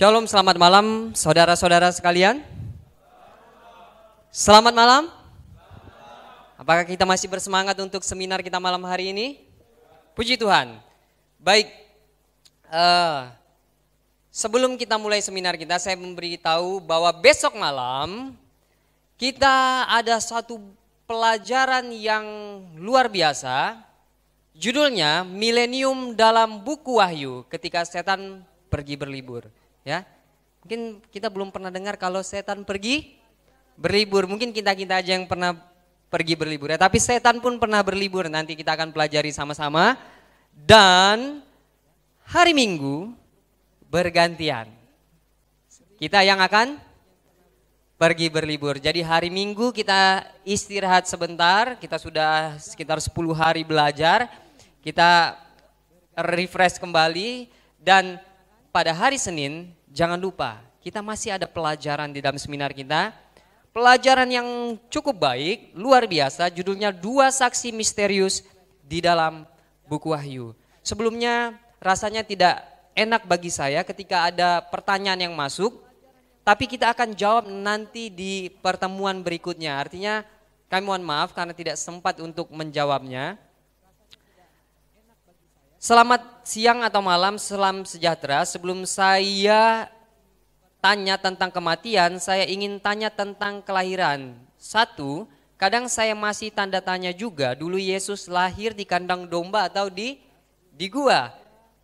Shalom, selamat malam saudara-saudara sekalian. Selamat malam. Apakah kita masih bersemangat untuk seminar kita malam hari ini? Puji Tuhan. Baik, uh, sebelum kita mulai seminar kita, saya memberitahu bahwa besok malam kita ada satu pelajaran yang luar biasa. Judulnya Milenium dalam Buku Wahyu ketika setan pergi berlibur. Ya. Mungkin kita belum pernah dengar kalau setan pergi berlibur. Mungkin kita-kita aja yang pernah pergi berlibur ya, tapi setan pun pernah berlibur. Nanti kita akan pelajari sama-sama. Dan hari Minggu bergantian. Kita yang akan pergi berlibur. Jadi hari Minggu kita istirahat sebentar, kita sudah sekitar 10 hari belajar, kita refresh kembali dan pada hari Senin jangan lupa, kita masih ada pelajaran di dalam seminar kita. Pelajaran yang cukup baik, luar biasa, judulnya Dua Saksi Misterius di dalam buku Wahyu. Sebelumnya rasanya tidak enak bagi saya ketika ada pertanyaan yang masuk, tapi kita akan jawab nanti di pertemuan berikutnya. Artinya kami mohon maaf karena tidak sempat untuk menjawabnya. Selamat siang atau malam, selam sejahtera. Sebelum saya tanya tentang kematian, saya ingin tanya tentang kelahiran. Satu, kadang saya masih tanda tanya juga, dulu Yesus lahir di kandang domba atau di di gua.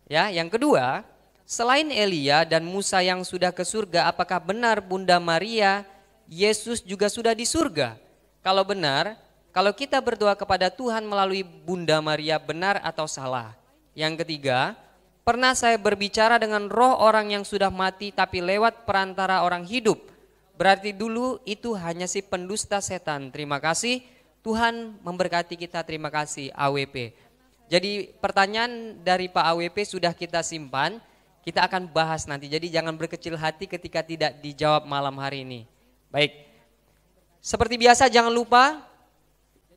Ya, yang kedua, selain Elia dan Musa yang sudah ke surga, apakah benar Bunda Maria Yesus juga sudah di surga? Kalau benar, kalau kita berdoa kepada Tuhan melalui Bunda Maria benar atau salah? Yang ketiga, pernah saya berbicara dengan roh orang yang sudah mati tapi lewat perantara orang hidup. Berarti dulu itu hanya si pendusta setan. Terima kasih Tuhan memberkati kita. Terima kasih AWP. Jadi pertanyaan dari Pak AWP sudah kita simpan. Kita akan bahas nanti. Jadi jangan berkecil hati ketika tidak dijawab malam hari ini. Baik. Seperti biasa jangan lupa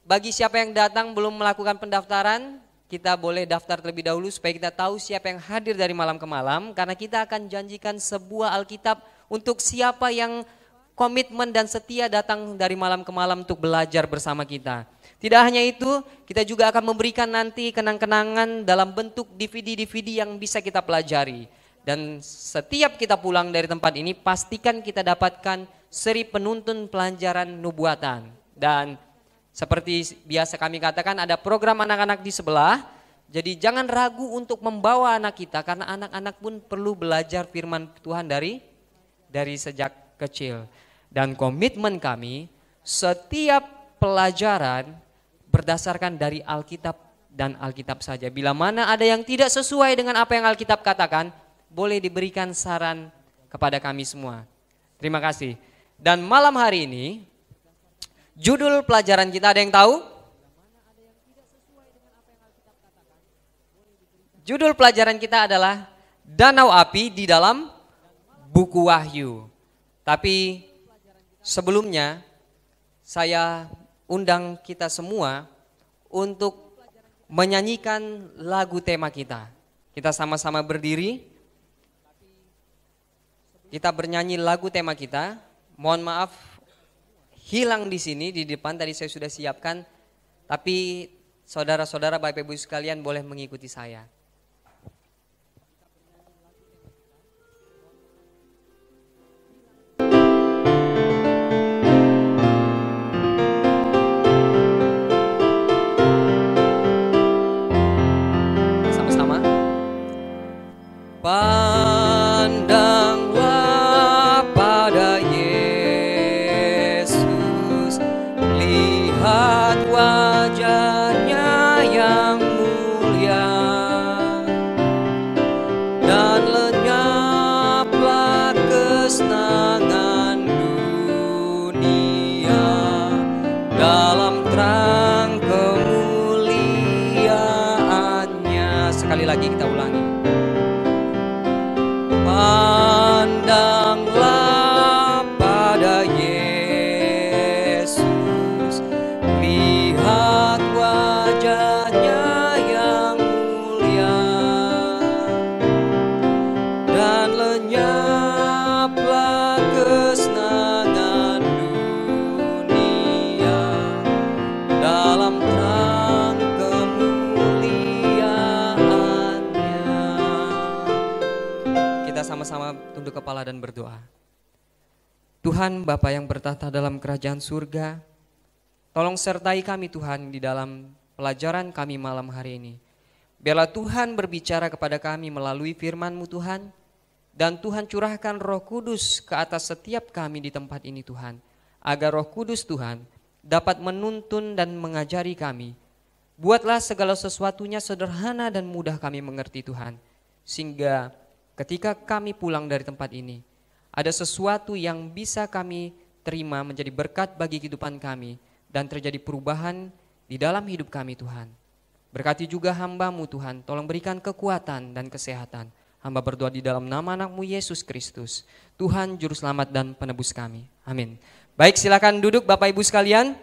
bagi siapa yang datang belum melakukan pendaftaran kita boleh daftar terlebih dahulu supaya kita tahu siapa yang hadir dari malam ke malam karena kita akan janjikan sebuah Alkitab untuk siapa yang komitmen dan setia datang dari malam ke malam untuk belajar bersama kita. Tidak hanya itu, kita juga akan memberikan nanti kenang-kenangan dalam bentuk DVD-DVD yang bisa kita pelajari. Dan setiap kita pulang dari tempat ini, pastikan kita dapatkan seri penuntun pelajaran nubuatan. Dan seperti biasa kami katakan ada program anak-anak di sebelah. Jadi jangan ragu untuk membawa anak kita karena anak-anak pun perlu belajar firman Tuhan dari dari sejak kecil. Dan komitmen kami setiap pelajaran berdasarkan dari Alkitab dan Alkitab saja. Bila mana ada yang tidak sesuai dengan apa yang Alkitab katakan, boleh diberikan saran kepada kami semua. Terima kasih. Dan malam hari ini Judul pelajaran kita ada yang tahu? Judul pelajaran kita adalah Danau Api di dalam buku Wahyu. Tapi sebelumnya saya undang kita semua untuk menyanyikan lagu tema kita. Kita sama-sama berdiri. Kita bernyanyi lagu tema kita. Mohon maaf hilang di sini di depan tadi saya sudah siapkan tapi saudara-saudara Bapak Ibu sekalian boleh mengikuti saya. Sama-sama. Bye. Tuhan Bapa yang bertata dalam kerajaan surga, tolong sertai kami Tuhan di dalam pelajaran kami malam hari ini. Biarlah Tuhan berbicara kepada kami melalui firman-Mu Tuhan, dan Tuhan curahkan roh kudus ke atas setiap kami di tempat ini Tuhan, agar roh kudus Tuhan dapat menuntun dan mengajari kami. Buatlah segala sesuatunya sederhana dan mudah kami mengerti Tuhan, sehingga ketika kami pulang dari tempat ini, ada sesuatu yang bisa kami terima menjadi berkat bagi kehidupan kami dan terjadi perubahan di dalam hidup kami Tuhan. Berkati juga hambamu Tuhan, tolong berikan kekuatan dan kesehatan. Hamba berdoa di dalam nama anakmu Yesus Kristus, Tuhan Juru Selamat dan Penebus kami. Amin. Baik silakan duduk Bapak Ibu sekalian.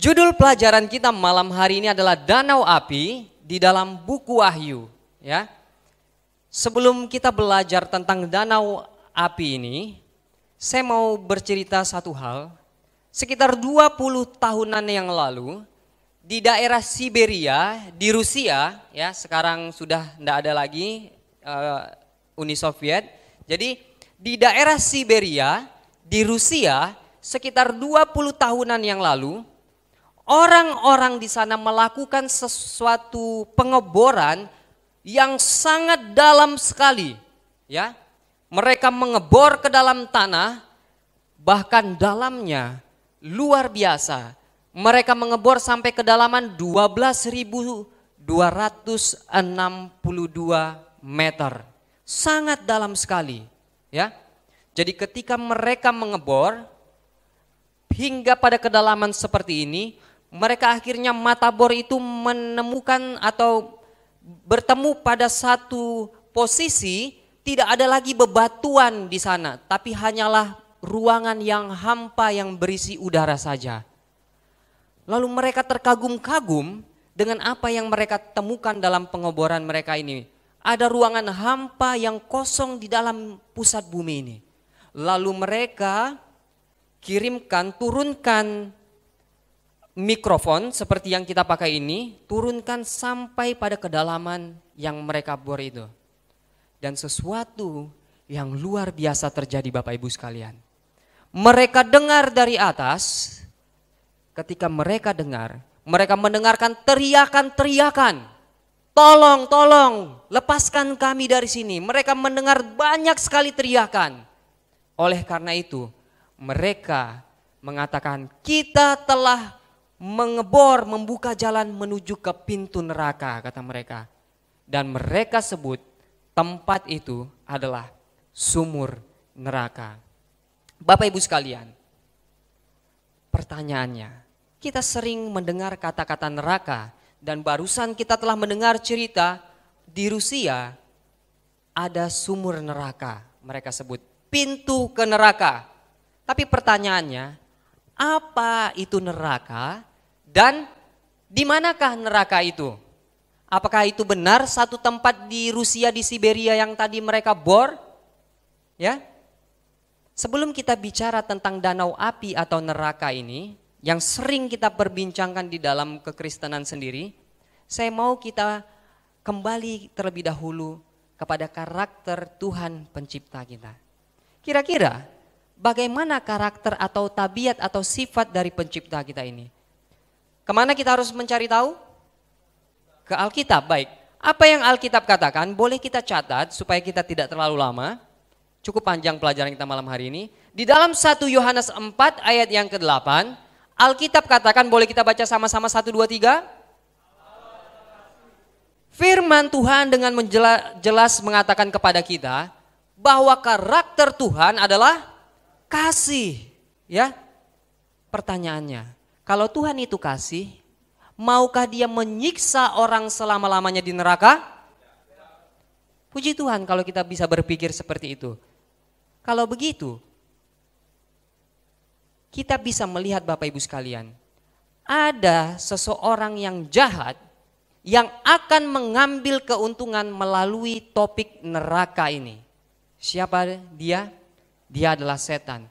Judul pelajaran kita malam hari ini adalah Danau Api di dalam buku Wahyu. Ya, Sebelum kita belajar tentang danau api ini, saya mau bercerita satu hal. Sekitar 20 tahunan yang lalu, di daerah Siberia, di Rusia, ya sekarang sudah tidak ada lagi uh, Uni Soviet. Jadi di daerah Siberia, di Rusia, sekitar 20 tahunan yang lalu, orang-orang di sana melakukan sesuatu pengeboran yang sangat dalam sekali, ya. Mereka mengebor ke dalam tanah bahkan dalamnya luar biasa. Mereka mengebor sampai kedalaman 12.262 meter. Sangat dalam sekali, ya. Jadi ketika mereka mengebor hingga pada kedalaman seperti ini, mereka akhirnya mata bor itu menemukan atau bertemu pada satu posisi, tidak ada lagi bebatuan di sana, tapi hanyalah ruangan yang hampa yang berisi udara saja. Lalu mereka terkagum-kagum dengan apa yang mereka temukan dalam pengoboran mereka ini. Ada ruangan hampa yang kosong di dalam pusat bumi ini. Lalu mereka kirimkan, turunkan mikrofon seperti yang kita pakai ini turunkan sampai pada kedalaman yang mereka bor itu. Dan sesuatu yang luar biasa terjadi Bapak Ibu sekalian. Mereka dengar dari atas, ketika mereka dengar, mereka mendengarkan teriakan-teriakan. Tolong, tolong, lepaskan kami dari sini. Mereka mendengar banyak sekali teriakan. Oleh karena itu, mereka mengatakan, "Kita telah mengebor, membuka jalan menuju ke pintu neraka, kata mereka. Dan mereka sebut tempat itu adalah sumur neraka. Bapak Ibu sekalian, pertanyaannya, kita sering mendengar kata-kata neraka dan barusan kita telah mendengar cerita di Rusia ada sumur neraka, mereka sebut pintu ke neraka. Tapi pertanyaannya, apa itu neraka dan di manakah neraka itu? Apakah itu benar satu tempat di Rusia di Siberia yang tadi mereka bor? Ya. Sebelum kita bicara tentang danau api atau neraka ini yang sering kita perbincangkan di dalam kekristenan sendiri, saya mau kita kembali terlebih dahulu kepada karakter Tuhan pencipta kita. Kira-kira bagaimana karakter atau tabiat atau sifat dari pencipta kita ini? Kemana kita harus mencari tahu? Ke Alkitab, baik. Apa yang Alkitab katakan boleh kita catat supaya kita tidak terlalu lama. Cukup panjang pelajaran kita malam hari ini. Di dalam 1 Yohanes 4 ayat yang ke-8, Alkitab katakan boleh kita baca sama-sama 1, 2, 3. Firman Tuhan dengan jelas mengatakan kepada kita bahwa karakter Tuhan adalah kasih. Ya, pertanyaannya, kalau Tuhan itu kasih, maukah dia menyiksa orang selama-lamanya di neraka? Puji Tuhan kalau kita bisa berpikir seperti itu. Kalau begitu, kita bisa melihat Bapak Ibu sekalian, ada seseorang yang jahat yang akan mengambil keuntungan melalui topik neraka ini. Siapa dia? Dia adalah setan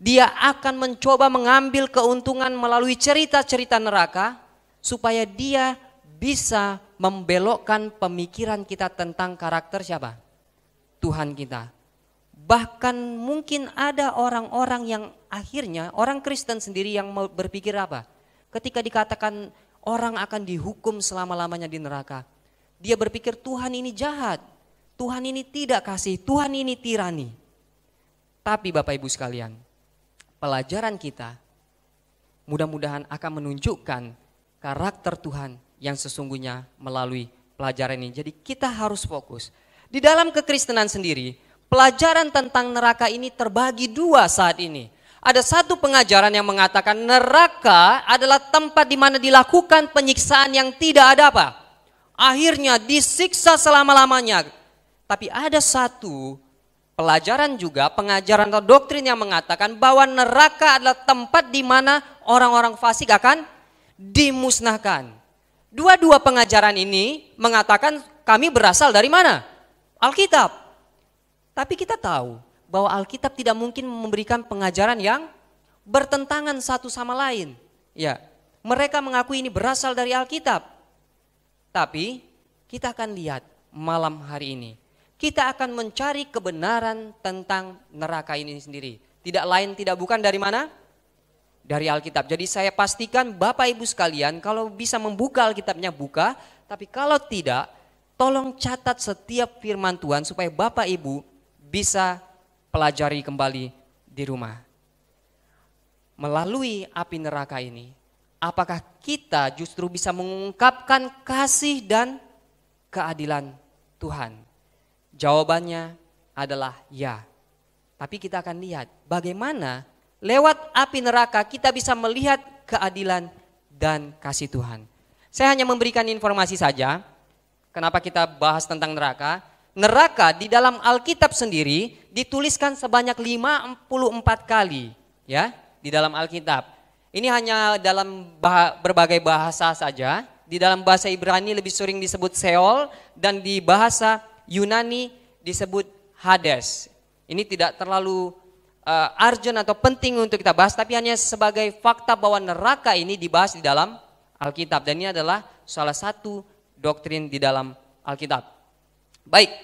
dia akan mencoba mengambil keuntungan melalui cerita-cerita neraka supaya dia bisa membelokkan pemikiran kita tentang karakter siapa? Tuhan kita. Bahkan mungkin ada orang-orang yang akhirnya orang Kristen sendiri yang berpikir apa? Ketika dikatakan orang akan dihukum selama-lamanya di neraka. Dia berpikir Tuhan ini jahat. Tuhan ini tidak kasih, Tuhan ini tirani. Tapi Bapak Ibu sekalian, pelajaran kita mudah-mudahan akan menunjukkan karakter Tuhan yang sesungguhnya melalui pelajaran ini. Jadi kita harus fokus. Di dalam kekristenan sendiri, pelajaran tentang neraka ini terbagi dua saat ini. Ada satu pengajaran yang mengatakan neraka adalah tempat di mana dilakukan penyiksaan yang tidak ada apa. Akhirnya disiksa selama-lamanya. Tapi ada satu pelajaran juga, pengajaran atau doktrin yang mengatakan bahwa neraka adalah tempat di mana orang-orang fasik akan dimusnahkan. Dua-dua pengajaran ini mengatakan kami berasal dari mana? Alkitab. Tapi kita tahu bahwa Alkitab tidak mungkin memberikan pengajaran yang bertentangan satu sama lain. Ya, mereka mengakui ini berasal dari Alkitab. Tapi kita akan lihat malam hari ini kita akan mencari kebenaran tentang neraka ini sendiri. Tidak lain tidak bukan dari mana? Dari Alkitab. Jadi saya pastikan Bapak Ibu sekalian kalau bisa membuka Alkitabnya buka, tapi kalau tidak tolong catat setiap firman Tuhan supaya Bapak Ibu bisa pelajari kembali di rumah. Melalui api neraka ini, apakah kita justru bisa mengungkapkan kasih dan keadilan Tuhan? Jawabannya adalah ya. Tapi kita akan lihat bagaimana lewat api neraka kita bisa melihat keadilan dan kasih Tuhan. Saya hanya memberikan informasi saja. Kenapa kita bahas tentang neraka? Neraka di dalam Alkitab sendiri dituliskan sebanyak 54 kali ya di dalam Alkitab. Ini hanya dalam berbagai bahasa saja. Di dalam bahasa Ibrani lebih sering disebut Seol dan di bahasa Yunani disebut Hades. Ini tidak terlalu uh, arjun atau penting untuk kita bahas, tapi hanya sebagai fakta bahwa neraka ini dibahas di dalam Alkitab. Dan ini adalah salah satu doktrin di dalam Alkitab. Baik,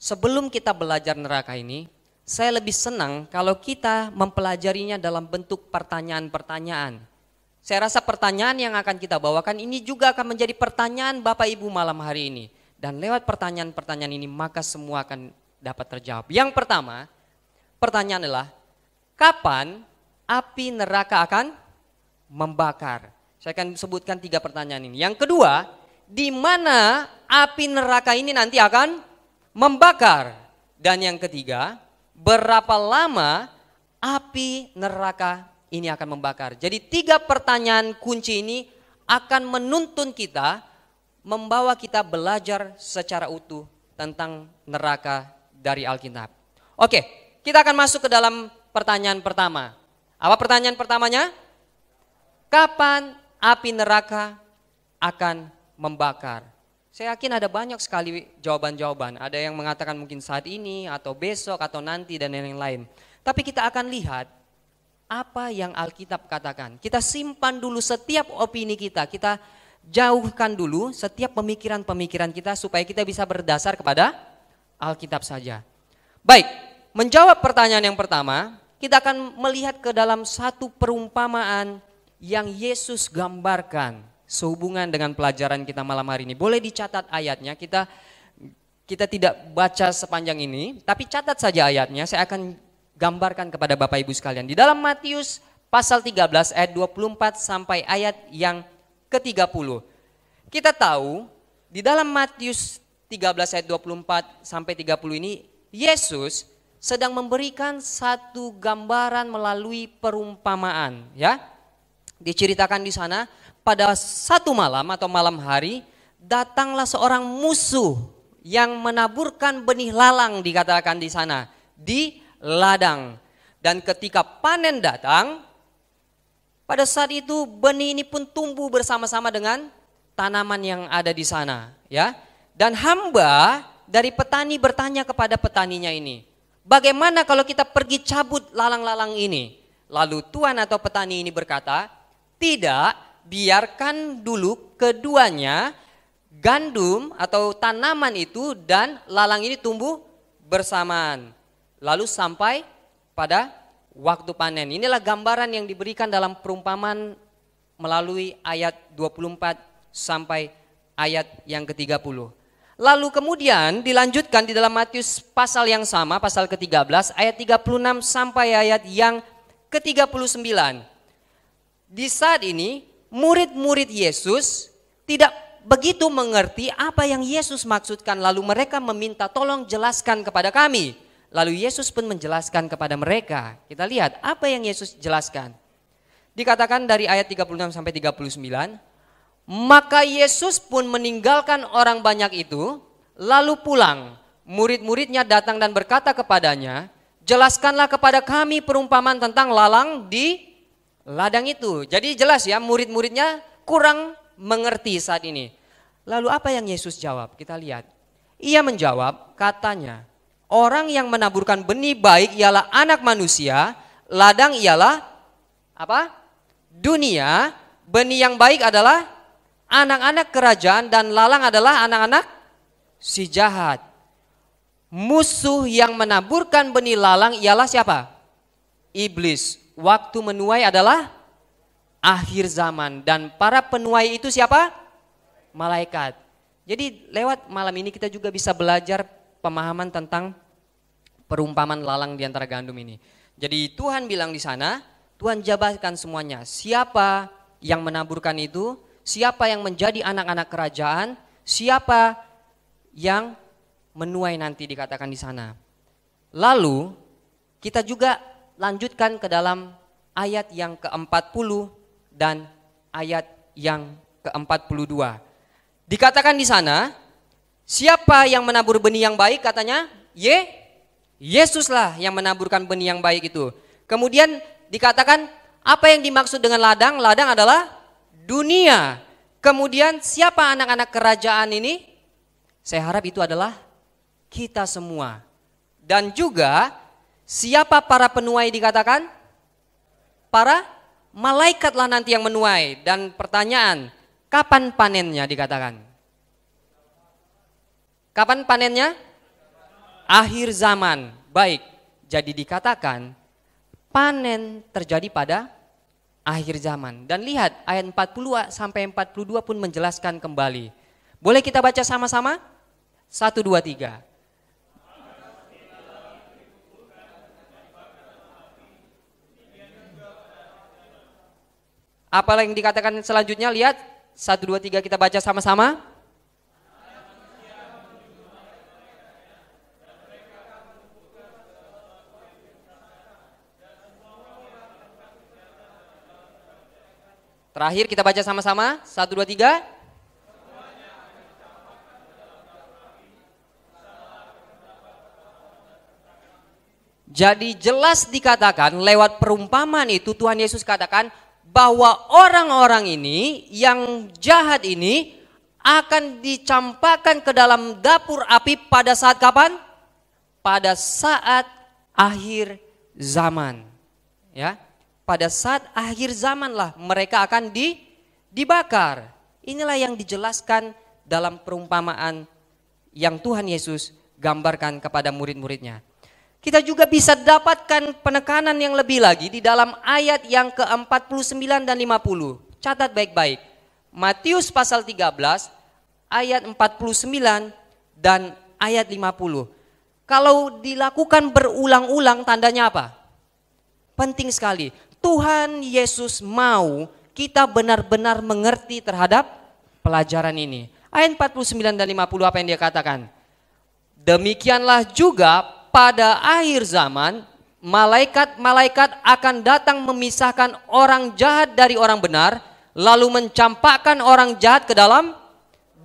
sebelum kita belajar neraka ini, saya lebih senang kalau kita mempelajarinya dalam bentuk pertanyaan-pertanyaan. Saya rasa pertanyaan yang akan kita bawakan ini juga akan menjadi pertanyaan Bapak Ibu malam hari ini. Dan lewat pertanyaan-pertanyaan ini maka semua akan dapat terjawab. Yang pertama, pertanyaan adalah kapan api neraka akan membakar? Saya akan sebutkan tiga pertanyaan ini. Yang kedua, di mana api neraka ini nanti akan membakar? Dan yang ketiga, berapa lama api neraka ini akan membakar? Jadi tiga pertanyaan kunci ini akan menuntun kita membawa kita belajar secara utuh tentang neraka dari Alkitab. Oke, kita akan masuk ke dalam pertanyaan pertama. Apa pertanyaan pertamanya? Kapan api neraka akan membakar? Saya yakin ada banyak sekali jawaban-jawaban. Ada yang mengatakan mungkin saat ini atau besok atau nanti dan lain-lain. Tapi kita akan lihat apa yang Alkitab katakan. Kita simpan dulu setiap opini kita. Kita jauhkan dulu setiap pemikiran-pemikiran kita supaya kita bisa berdasar kepada Alkitab saja. Baik, menjawab pertanyaan yang pertama, kita akan melihat ke dalam satu perumpamaan yang Yesus gambarkan sehubungan dengan pelajaran kita malam hari ini. Boleh dicatat ayatnya, kita kita tidak baca sepanjang ini, tapi catat saja ayatnya. Saya akan gambarkan kepada Bapak Ibu sekalian. Di dalam Matius pasal 13 ayat 24 sampai ayat yang ke-30. Kita tahu di dalam Matius 13 ayat 24 sampai 30 ini Yesus sedang memberikan satu gambaran melalui perumpamaan ya. Diceritakan di sana pada satu malam atau malam hari datanglah seorang musuh yang menaburkan benih lalang dikatakan di sana di ladang. Dan ketika panen datang, pada saat itu benih ini pun tumbuh bersama-sama dengan tanaman yang ada di sana, ya. Dan hamba dari petani bertanya kepada petaninya ini, "Bagaimana kalau kita pergi cabut lalang-lalang ini?" Lalu tuan atau petani ini berkata, "Tidak, biarkan dulu keduanya gandum atau tanaman itu dan lalang ini tumbuh bersamaan." Lalu sampai pada waktu panen. Inilah gambaran yang diberikan dalam perumpamaan melalui ayat 24 sampai ayat yang ke-30. Lalu kemudian dilanjutkan di dalam Matius pasal yang sama, pasal ke-13, ayat 36 sampai ayat yang ke-39. Di saat ini murid-murid Yesus tidak begitu mengerti apa yang Yesus maksudkan lalu mereka meminta tolong jelaskan kepada kami. Lalu Yesus pun menjelaskan kepada mereka. Kita lihat apa yang Yesus jelaskan. Dikatakan dari ayat 36 sampai 39, maka Yesus pun meninggalkan orang banyak itu, lalu pulang. Murid-muridnya datang dan berkata kepadanya, "Jelaskanlah kepada kami perumpamaan tentang lalang di ladang itu." Jadi jelas ya, murid-muridnya kurang mengerti saat ini. Lalu apa yang Yesus jawab? Kita lihat. Ia menjawab, katanya, orang yang menaburkan benih baik ialah anak manusia, ladang ialah apa? Dunia, benih yang baik adalah anak-anak kerajaan dan lalang adalah anak-anak si jahat. Musuh yang menaburkan benih lalang ialah siapa? Iblis. Waktu menuai adalah akhir zaman dan para penuai itu siapa? Malaikat. Jadi lewat malam ini kita juga bisa belajar pemahaman tentang perumpamaan lalang di antara gandum ini. Jadi Tuhan bilang di sana, Tuhan jabarkan semuanya. Siapa yang menaburkan itu, siapa yang menjadi anak-anak kerajaan, siapa yang menuai nanti dikatakan di sana. Lalu kita juga lanjutkan ke dalam ayat yang ke-40 dan ayat yang ke-42. Dikatakan di sana, siapa yang menabur benih yang baik katanya? Ye, Yesuslah yang menaburkan benih yang baik itu. Kemudian dikatakan apa yang dimaksud dengan ladang? Ladang adalah dunia. Kemudian siapa anak-anak kerajaan ini? Saya harap itu adalah kita semua. Dan juga siapa para penuai dikatakan? Para malaikatlah nanti yang menuai. Dan pertanyaan, kapan panennya dikatakan? Kapan panennya? akhir zaman. Baik, jadi dikatakan panen terjadi pada akhir zaman. Dan lihat ayat 40 sampai 42 pun menjelaskan kembali. Boleh kita baca sama-sama? satu dua tiga Apa yang dikatakan selanjutnya? Lihat, satu dua tiga kita baca sama-sama. Terakhir kita baca sama-sama. Satu, dua, tiga. Jadi jelas dikatakan lewat perumpamaan itu Tuhan Yesus katakan bahwa orang-orang ini yang jahat ini akan dicampakkan ke dalam dapur api pada saat kapan? Pada saat akhir zaman. Ya pada saat akhir zamanlah mereka akan di, dibakar. Inilah yang dijelaskan dalam perumpamaan yang Tuhan Yesus gambarkan kepada murid-muridnya. Kita juga bisa dapatkan penekanan yang lebih lagi di dalam ayat yang ke-49 dan 50. Catat baik-baik. Matius pasal 13 ayat 49 dan ayat 50. Kalau dilakukan berulang-ulang tandanya apa? Penting sekali. Tuhan Yesus mau kita benar-benar mengerti terhadap pelajaran ini. Ayat 49 dan 50 apa yang dia katakan? Demikianlah juga pada akhir zaman malaikat-malaikat akan datang memisahkan orang jahat dari orang benar lalu mencampakkan orang jahat ke dalam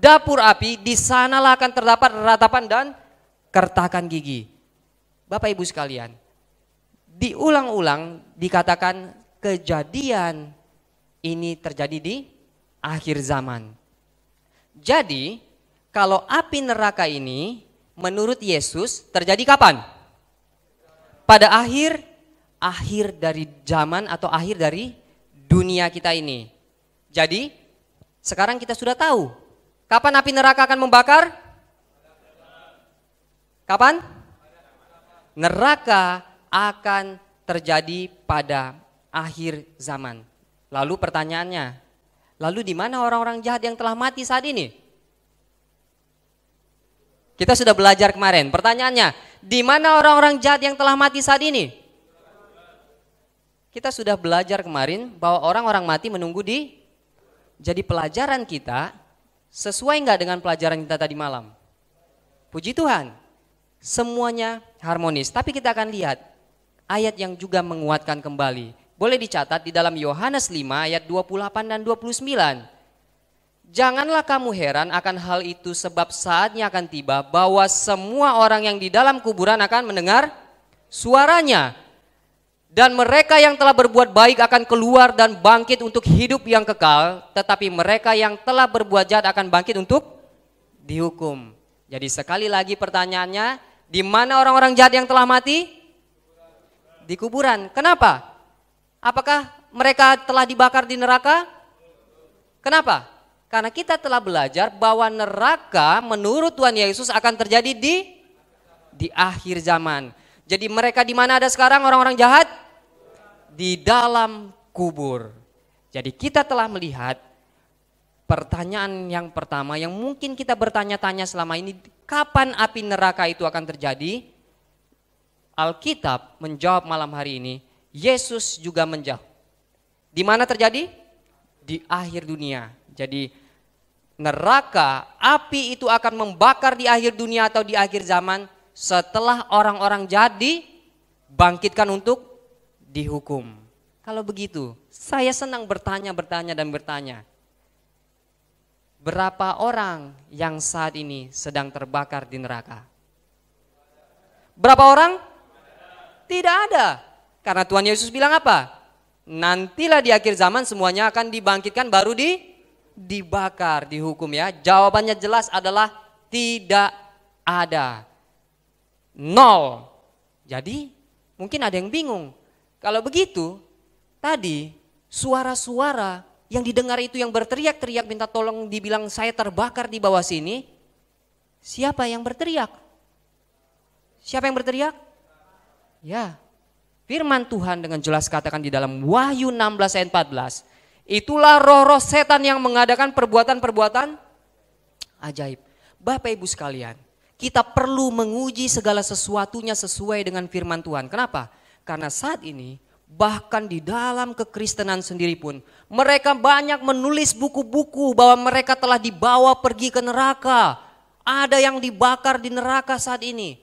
dapur api di sanalah akan terdapat ratapan dan kertakan gigi. Bapak Ibu sekalian, diulang-ulang dikatakan kejadian ini terjadi di akhir zaman. Jadi, kalau api neraka ini menurut Yesus terjadi kapan? Pada akhir akhir dari zaman atau akhir dari dunia kita ini. Jadi, sekarang kita sudah tahu kapan api neraka akan membakar? Kapan? Neraka akan terjadi pada akhir zaman. Lalu pertanyaannya, lalu di mana orang-orang jahat yang telah mati saat ini? Kita sudah belajar kemarin. Pertanyaannya, di mana orang-orang jahat yang telah mati saat ini? Kita sudah belajar kemarin bahwa orang-orang mati menunggu di jadi pelajaran kita sesuai nggak dengan pelajaran kita tadi malam? Puji Tuhan, semuanya harmonis. Tapi kita akan lihat ayat yang juga menguatkan kembali. Boleh dicatat di dalam Yohanes 5 ayat 28 dan 29. Janganlah kamu heran akan hal itu sebab saatnya akan tiba bahwa semua orang yang di dalam kuburan akan mendengar suaranya dan mereka yang telah berbuat baik akan keluar dan bangkit untuk hidup yang kekal tetapi mereka yang telah berbuat jahat akan bangkit untuk dihukum. Jadi sekali lagi pertanyaannya, di mana orang-orang jahat yang telah mati? di kuburan. Kenapa? Apakah mereka telah dibakar di neraka? Kenapa? Karena kita telah belajar bahwa neraka menurut Tuhan Yesus akan terjadi di di akhir zaman. Jadi mereka di mana ada sekarang orang-orang jahat? Di dalam kubur. Jadi kita telah melihat pertanyaan yang pertama yang mungkin kita bertanya-tanya selama ini, kapan api neraka itu akan terjadi? Alkitab menjawab malam hari ini, Yesus juga menjawab. Di mana terjadi? Di akhir dunia. Jadi neraka, api itu akan membakar di akhir dunia atau di akhir zaman setelah orang-orang jadi bangkitkan untuk dihukum. Kalau begitu, saya senang bertanya, bertanya, dan bertanya. Berapa orang yang saat ini sedang terbakar di neraka? Berapa orang? Tidak ada. Karena Tuhan Yesus bilang apa? Nantilah di akhir zaman semuanya akan dibangkitkan baru di dibakar, dihukum ya. Jawabannya jelas adalah tidak ada. Nol. Jadi mungkin ada yang bingung. Kalau begitu, tadi suara-suara yang didengar itu yang berteriak-teriak minta tolong dibilang saya terbakar di bawah sini. Siapa yang berteriak? Siapa yang berteriak? Ya. Firman Tuhan dengan jelas katakan di dalam Wahyu 16 ayat 14. Itulah roh-roh setan yang mengadakan perbuatan-perbuatan ajaib. Bapak Ibu sekalian, kita perlu menguji segala sesuatunya sesuai dengan firman Tuhan. Kenapa? Karena saat ini bahkan di dalam kekristenan sendiri pun mereka banyak menulis buku-buku bahwa mereka telah dibawa pergi ke neraka. Ada yang dibakar di neraka saat ini.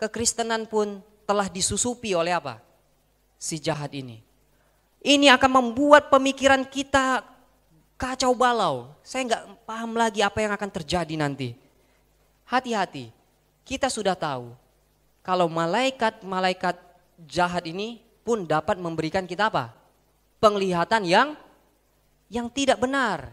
Kekristenan pun telah disusupi oleh apa? Si jahat ini. Ini akan membuat pemikiran kita kacau balau. Saya nggak paham lagi apa yang akan terjadi nanti. Hati-hati, kita sudah tahu kalau malaikat-malaikat jahat ini pun dapat memberikan kita apa? Penglihatan yang yang tidak benar.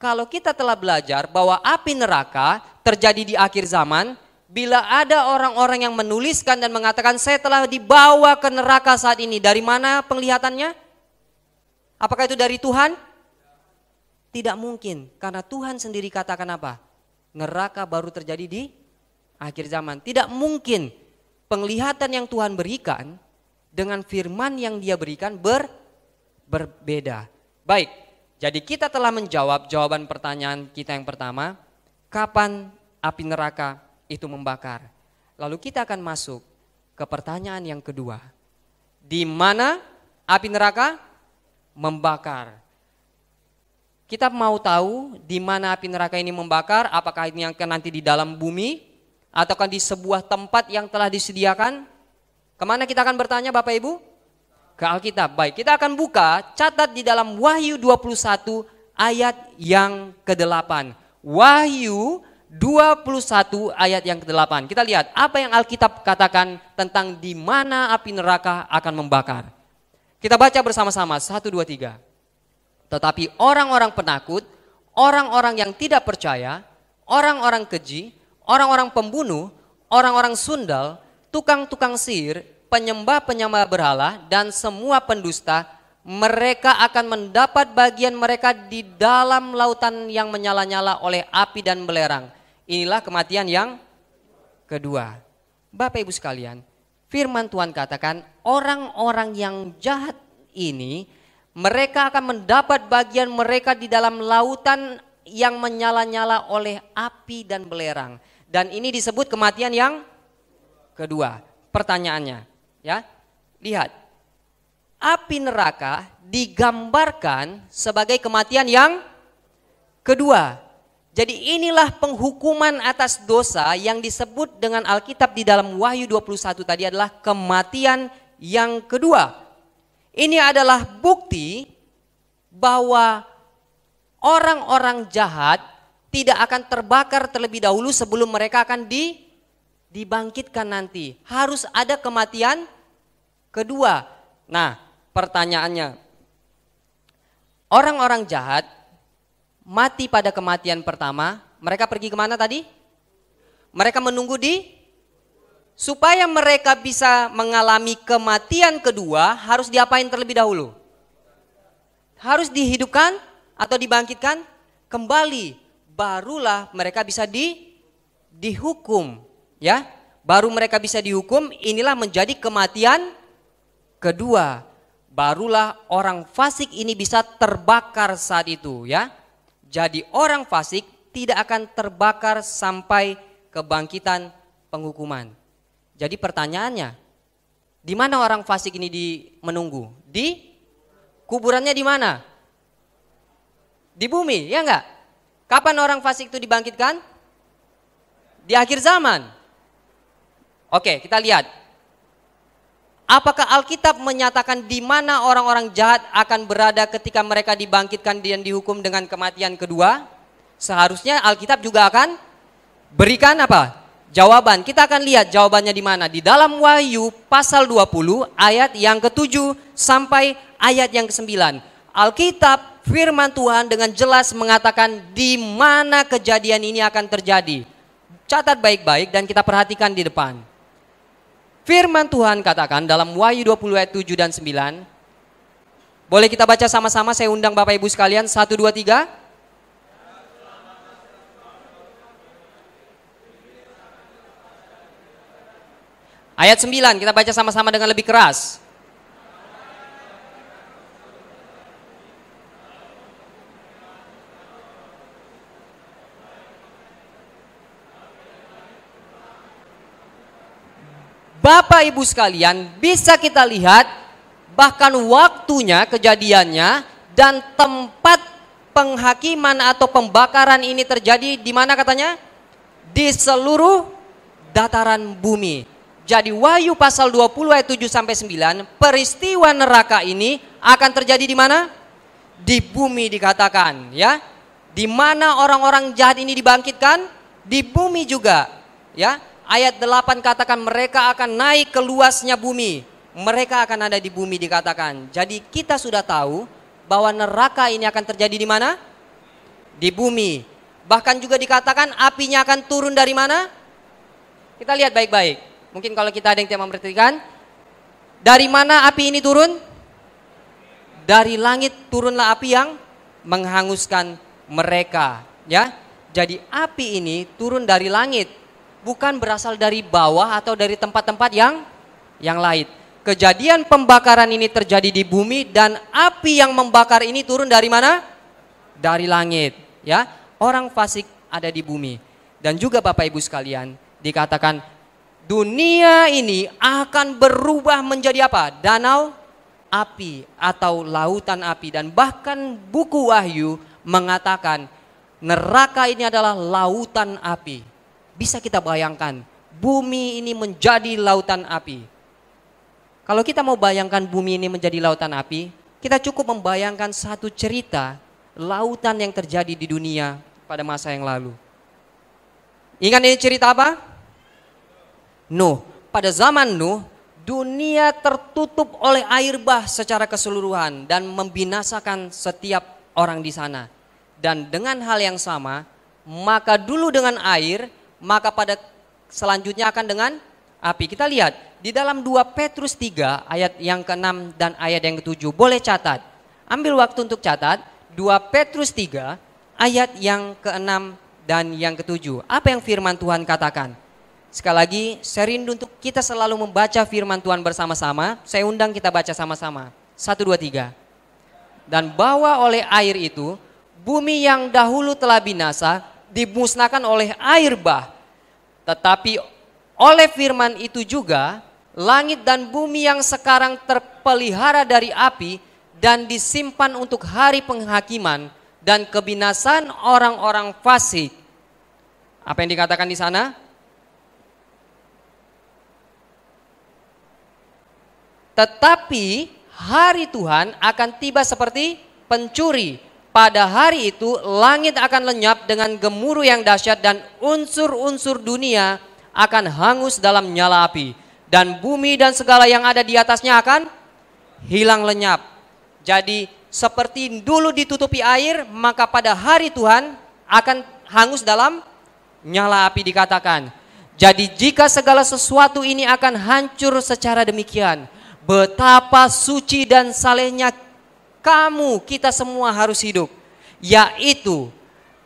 Kalau kita telah belajar bahwa api neraka terjadi di akhir zaman, bila ada orang-orang yang menuliskan dan mengatakan saya telah dibawa ke neraka saat ini, dari mana penglihatannya? Apakah itu dari Tuhan? Tidak mungkin, karena Tuhan sendiri katakan apa? Neraka baru terjadi di akhir zaman. Tidak mungkin penglihatan yang Tuhan berikan dengan firman yang dia berikan ber, berbeda. Baik, jadi kita telah menjawab jawaban pertanyaan kita yang pertama, kapan api neraka itu membakar. Lalu kita akan masuk ke pertanyaan yang kedua. Di mana api neraka membakar? Kita mau tahu di mana api neraka ini membakar, apakah ini akan nanti di dalam bumi ataukah di sebuah tempat yang telah disediakan? Kemana kita akan bertanya Bapak Ibu? Ke Alkitab. Baik, kita akan buka catat di dalam Wahyu 21 ayat yang ke-8. Wahyu 21 ayat yang ke-8. Kita lihat apa yang Alkitab katakan tentang di mana api neraka akan membakar. Kita baca bersama-sama 1 2 3. Tetapi orang-orang penakut, orang-orang yang tidak percaya, orang-orang keji, orang-orang pembunuh, orang-orang sundal, tukang-tukang sihir, penyembah-penyembah berhala dan semua pendusta mereka akan mendapat bagian mereka di dalam lautan yang menyala-nyala oleh api dan belerang Inilah kematian yang kedua. Bapak Ibu sekalian, firman Tuhan katakan orang-orang yang jahat ini mereka akan mendapat bagian mereka di dalam lautan yang menyala-nyala oleh api dan belerang. Dan ini disebut kematian yang kedua. Pertanyaannya, ya. Lihat. Api neraka digambarkan sebagai kematian yang kedua. Jadi inilah penghukuman atas dosa yang disebut dengan Alkitab di dalam Wahyu 21 tadi adalah kematian yang kedua. Ini adalah bukti bahwa orang-orang jahat tidak akan terbakar terlebih dahulu sebelum mereka akan di, dibangkitkan nanti. Harus ada kematian kedua. Nah, pertanyaannya orang-orang jahat mati pada kematian pertama, mereka pergi kemana tadi? Mereka menunggu di supaya mereka bisa mengalami kematian kedua harus diapain terlebih dahulu? Harus dihidupkan atau dibangkitkan kembali, barulah mereka bisa di dihukum, ya. Baru mereka bisa dihukum, inilah menjadi kematian kedua. Barulah orang fasik ini bisa terbakar saat itu, ya jadi orang fasik tidak akan terbakar sampai kebangkitan penghukuman. Jadi pertanyaannya, di mana orang fasik ini di menunggu? Di kuburannya di mana? Di bumi, ya enggak? Kapan orang fasik itu dibangkitkan? Di akhir zaman. Oke, kita lihat Apakah Alkitab menyatakan di mana orang-orang jahat akan berada ketika mereka dibangkitkan dan dihukum dengan kematian kedua? Seharusnya Alkitab juga akan berikan apa? Jawaban. Kita akan lihat jawabannya di mana. Di dalam Wahyu pasal 20 ayat yang ke-7 sampai ayat yang ke-9. Alkitab firman Tuhan dengan jelas mengatakan di mana kejadian ini akan terjadi. Catat baik-baik dan kita perhatikan di depan Firman Tuhan katakan dalam Wahyu 20 ayat 7 dan 9. Boleh kita baca sama-sama, saya undang Bapak Ibu sekalian. 1, 2, 3. Ayat 9 kita baca sama-sama dengan lebih keras. Bapak Ibu sekalian, bisa kita lihat bahkan waktunya, kejadiannya dan tempat penghakiman atau pembakaran ini terjadi di mana katanya? Di seluruh dataran bumi. Jadi Wahyu pasal 20 ayat 7 sampai 9, peristiwa neraka ini akan terjadi di mana? Di bumi dikatakan, ya. Di mana orang-orang jahat ini dibangkitkan? Di bumi juga, ya Ayat 8 katakan mereka akan naik ke luasnya bumi. Mereka akan ada di bumi dikatakan. Jadi kita sudah tahu bahwa neraka ini akan terjadi di mana? Di bumi. Bahkan juga dikatakan apinya akan turun dari mana? Kita lihat baik-baik. Mungkin kalau kita ada yang tidak memperhatikan. Dari mana api ini turun? Dari langit turunlah api yang menghanguskan mereka. Ya, jadi api ini turun dari langit bukan berasal dari bawah atau dari tempat-tempat yang yang lain. Kejadian pembakaran ini terjadi di bumi dan api yang membakar ini turun dari mana? Dari langit, ya. Orang fasik ada di bumi. Dan juga Bapak Ibu sekalian, dikatakan dunia ini akan berubah menjadi apa? Danau api atau lautan api dan bahkan buku Wahyu mengatakan neraka ini adalah lautan api. Bisa kita bayangkan, bumi ini menjadi lautan api. Kalau kita mau bayangkan bumi ini menjadi lautan api, kita cukup membayangkan satu cerita lautan yang terjadi di dunia pada masa yang lalu. Ingat ini cerita apa? Nuh. Pada zaman Nuh, dunia tertutup oleh air bah secara keseluruhan dan membinasakan setiap orang di sana. Dan dengan hal yang sama, maka dulu dengan air maka pada selanjutnya akan dengan api. Kita lihat di dalam 2 Petrus 3 ayat yang ke-6 dan ayat yang ke-7. Boleh catat. Ambil waktu untuk catat 2 Petrus 3 ayat yang ke-6 dan yang ke-7. Apa yang firman Tuhan katakan? Sekali lagi, saya rindu untuk kita selalu membaca firman Tuhan bersama-sama. Saya undang kita baca sama-sama. Satu, dua, tiga. Dan bawa oleh air itu, bumi yang dahulu telah binasa, dimusnahkan oleh air bah. Tetapi oleh firman itu juga langit dan bumi yang sekarang terpelihara dari api dan disimpan untuk hari penghakiman dan kebinasan orang-orang fasik. Apa yang dikatakan di sana? Tetapi hari Tuhan akan tiba seperti pencuri pada hari itu langit akan lenyap dengan gemuruh yang dahsyat dan unsur-unsur dunia akan hangus dalam nyala api dan bumi dan segala yang ada di atasnya akan hilang lenyap. Jadi seperti dulu ditutupi air, maka pada hari Tuhan akan hangus dalam nyala api dikatakan. Jadi jika segala sesuatu ini akan hancur secara demikian, betapa suci dan salehnya kamu kita semua harus hidup, yaitu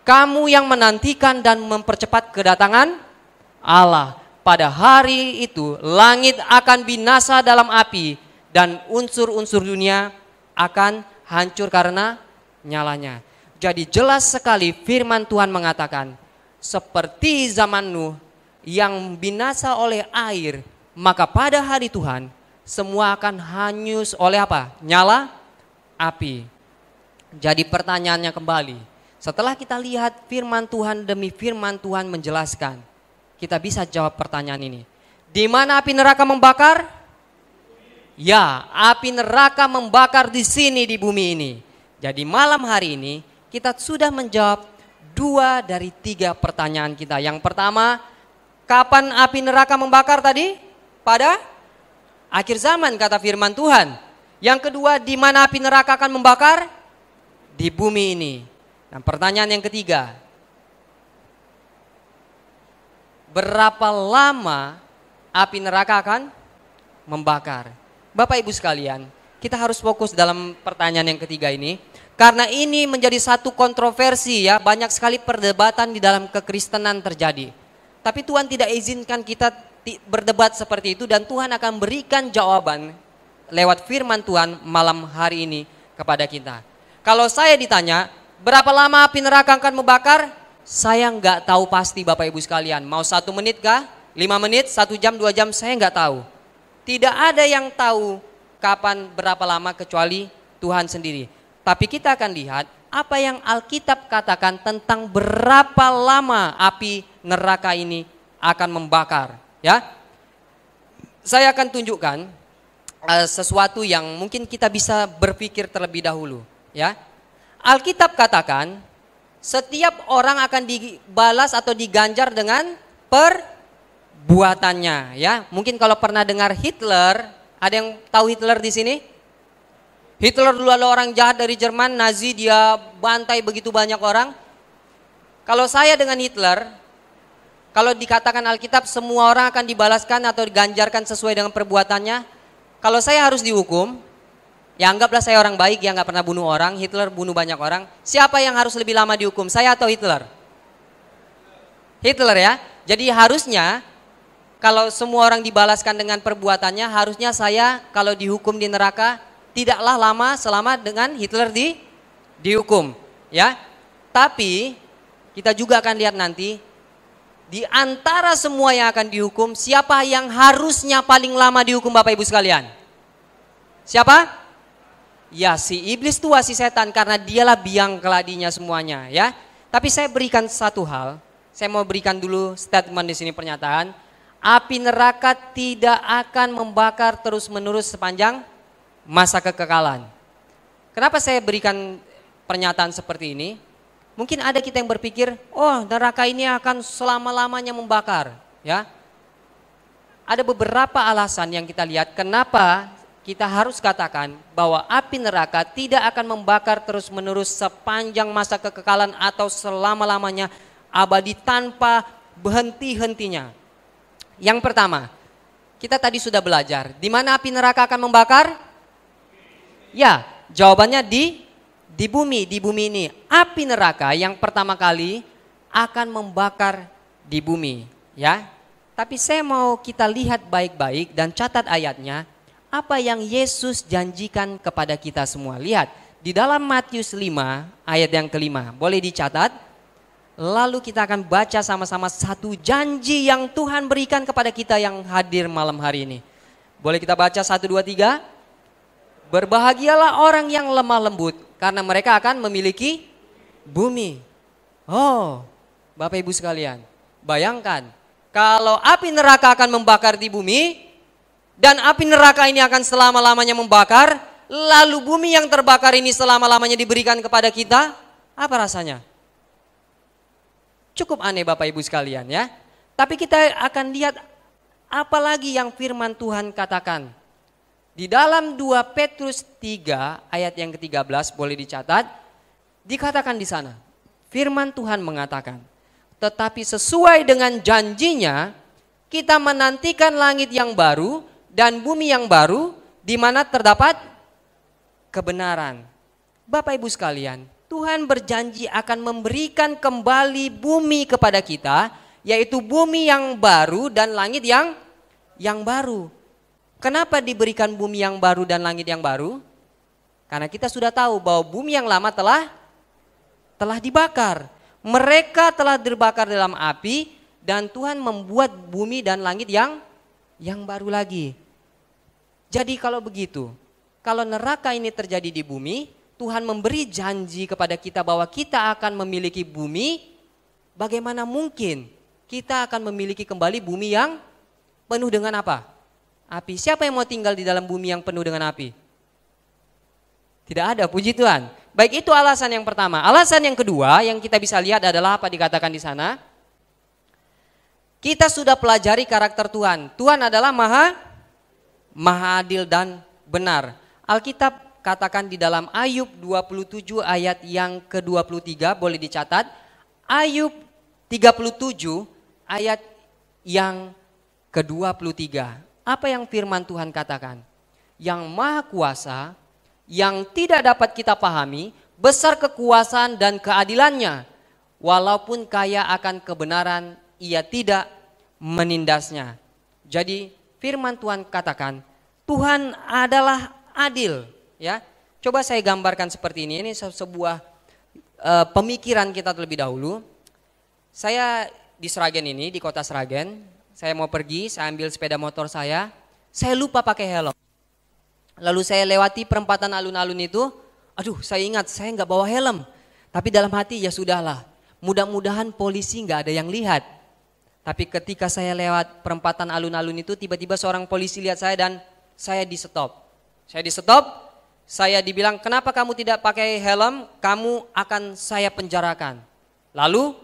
kamu yang menantikan dan mempercepat kedatangan Allah. Pada hari itu langit akan binasa dalam api dan unsur-unsur dunia akan hancur karena nyalanya. Jadi jelas sekali firman Tuhan mengatakan, seperti zaman Nuh yang binasa oleh air, maka pada hari Tuhan semua akan hanyus oleh apa? Nyala api. Jadi pertanyaannya kembali, setelah kita lihat firman Tuhan demi firman Tuhan menjelaskan, kita bisa jawab pertanyaan ini. Di mana api neraka membakar? Ya, api neraka membakar di sini di bumi ini. Jadi malam hari ini kita sudah menjawab dua dari tiga pertanyaan kita. Yang pertama, kapan api neraka membakar tadi? Pada akhir zaman kata firman Tuhan. Yang kedua, di mana api neraka akan membakar? Di bumi ini. Dan pertanyaan yang ketiga, berapa lama api neraka akan membakar? Bapak Ibu sekalian, kita harus fokus dalam pertanyaan yang ketiga ini. Karena ini menjadi satu kontroversi ya, banyak sekali perdebatan di dalam kekristenan terjadi. Tapi Tuhan tidak izinkan kita berdebat seperti itu dan Tuhan akan berikan jawaban lewat firman Tuhan malam hari ini kepada kita. Kalau saya ditanya, berapa lama api neraka akan membakar? Saya nggak tahu pasti Bapak Ibu sekalian. Mau satu menit kah? Lima menit, satu jam, dua jam, saya nggak tahu. Tidak ada yang tahu kapan berapa lama kecuali Tuhan sendiri. Tapi kita akan lihat apa yang Alkitab katakan tentang berapa lama api neraka ini akan membakar, ya. Saya akan tunjukkan Eh, sesuatu yang mungkin kita bisa berpikir terlebih dahulu, ya. Alkitab katakan setiap orang akan dibalas atau diganjar dengan perbuatannya, ya. Mungkin kalau pernah dengar Hitler, ada yang tahu Hitler di sini? Hitler dulu adalah orang jahat dari Jerman, Nazi dia bantai begitu banyak orang. Kalau saya dengan Hitler, kalau dikatakan Alkitab semua orang akan dibalaskan atau diganjarkan sesuai dengan perbuatannya, kalau saya harus dihukum, ya anggaplah saya orang baik yang nggak pernah bunuh orang, Hitler bunuh banyak orang. Siapa yang harus lebih lama dihukum, saya atau Hitler? Hitler ya. Jadi harusnya kalau semua orang dibalaskan dengan perbuatannya, harusnya saya kalau dihukum di neraka tidaklah lama selama dengan Hitler di dihukum, ya. Tapi kita juga akan lihat nanti di antara semua yang akan dihukum, siapa yang harusnya paling lama dihukum Bapak Ibu sekalian? Siapa? Ya si iblis tua si setan karena dialah biang keladinya semuanya ya. Tapi saya berikan satu hal, saya mau berikan dulu statement di sini pernyataan. Api neraka tidak akan membakar terus-menerus sepanjang masa kekekalan. Kenapa saya berikan pernyataan seperti ini? Mungkin ada kita yang berpikir, oh neraka ini akan selama-lamanya membakar. ya. Ada beberapa alasan yang kita lihat kenapa kita harus katakan bahwa api neraka tidak akan membakar terus-menerus sepanjang masa kekekalan atau selama-lamanya abadi tanpa berhenti-hentinya. Yang pertama, kita tadi sudah belajar di mana api neraka akan membakar? Ya, jawabannya di di bumi, di bumi ini, api neraka yang pertama kali akan membakar di bumi, ya. Tapi saya mau kita lihat baik-baik dan catat ayatnya, apa yang Yesus janjikan kepada kita semua. Lihat, di dalam Matius 5 ayat yang kelima, boleh dicatat. Lalu kita akan baca sama-sama satu janji yang Tuhan berikan kepada kita yang hadir malam hari ini. Boleh kita baca satu dua tiga Berbahagialah orang yang lemah lembut, karena mereka akan memiliki bumi. Oh, Bapak Ibu sekalian, bayangkan kalau api neraka akan membakar di bumi dan api neraka ini akan selama-lamanya membakar, lalu bumi yang terbakar ini selama-lamanya diberikan kepada kita, apa rasanya? Cukup aneh Bapak Ibu sekalian ya. Tapi kita akan lihat apa lagi yang firman Tuhan katakan di dalam 2 Petrus 3 ayat yang ke-13 boleh dicatat, dikatakan di sana, firman Tuhan mengatakan, tetapi sesuai dengan janjinya, kita menantikan langit yang baru dan bumi yang baru di mana terdapat kebenaran. Bapak Ibu sekalian, Tuhan berjanji akan memberikan kembali bumi kepada kita, yaitu bumi yang baru dan langit yang yang baru. Kenapa diberikan bumi yang baru dan langit yang baru? Karena kita sudah tahu bahwa bumi yang lama telah telah dibakar. Mereka telah terbakar dalam api dan Tuhan membuat bumi dan langit yang yang baru lagi. Jadi kalau begitu, kalau neraka ini terjadi di bumi, Tuhan memberi janji kepada kita bahwa kita akan memiliki bumi, bagaimana mungkin kita akan memiliki kembali bumi yang penuh dengan apa? api. Siapa yang mau tinggal di dalam bumi yang penuh dengan api? Tidak ada, puji Tuhan. Baik itu alasan yang pertama. Alasan yang kedua yang kita bisa lihat adalah apa dikatakan di sana. Kita sudah pelajari karakter Tuhan. Tuhan adalah maha maha adil dan benar. Alkitab katakan di dalam Ayub 27 ayat yang ke-23 boleh dicatat. Ayub 37 ayat yang ke-23. Apa yang firman Tuhan katakan? Yang maha kuasa, yang tidak dapat kita pahami, besar kekuasaan dan keadilannya. Walaupun kaya akan kebenaran, ia tidak menindasnya. Jadi firman Tuhan katakan, Tuhan adalah adil. Ya, Coba saya gambarkan seperti ini, ini sebuah e, pemikiran kita terlebih dahulu. Saya di Sragen ini, di kota Sragen, saya mau pergi, saya ambil sepeda motor saya, saya lupa pakai helm. Lalu saya lewati perempatan alun-alun itu, aduh saya ingat saya nggak bawa helm. Tapi dalam hati ya sudahlah, mudah-mudahan polisi nggak ada yang lihat. Tapi ketika saya lewat perempatan alun-alun itu tiba-tiba seorang polisi lihat saya dan saya di stop. Saya di stop, saya dibilang kenapa kamu tidak pakai helm, kamu akan saya penjarakan. Lalu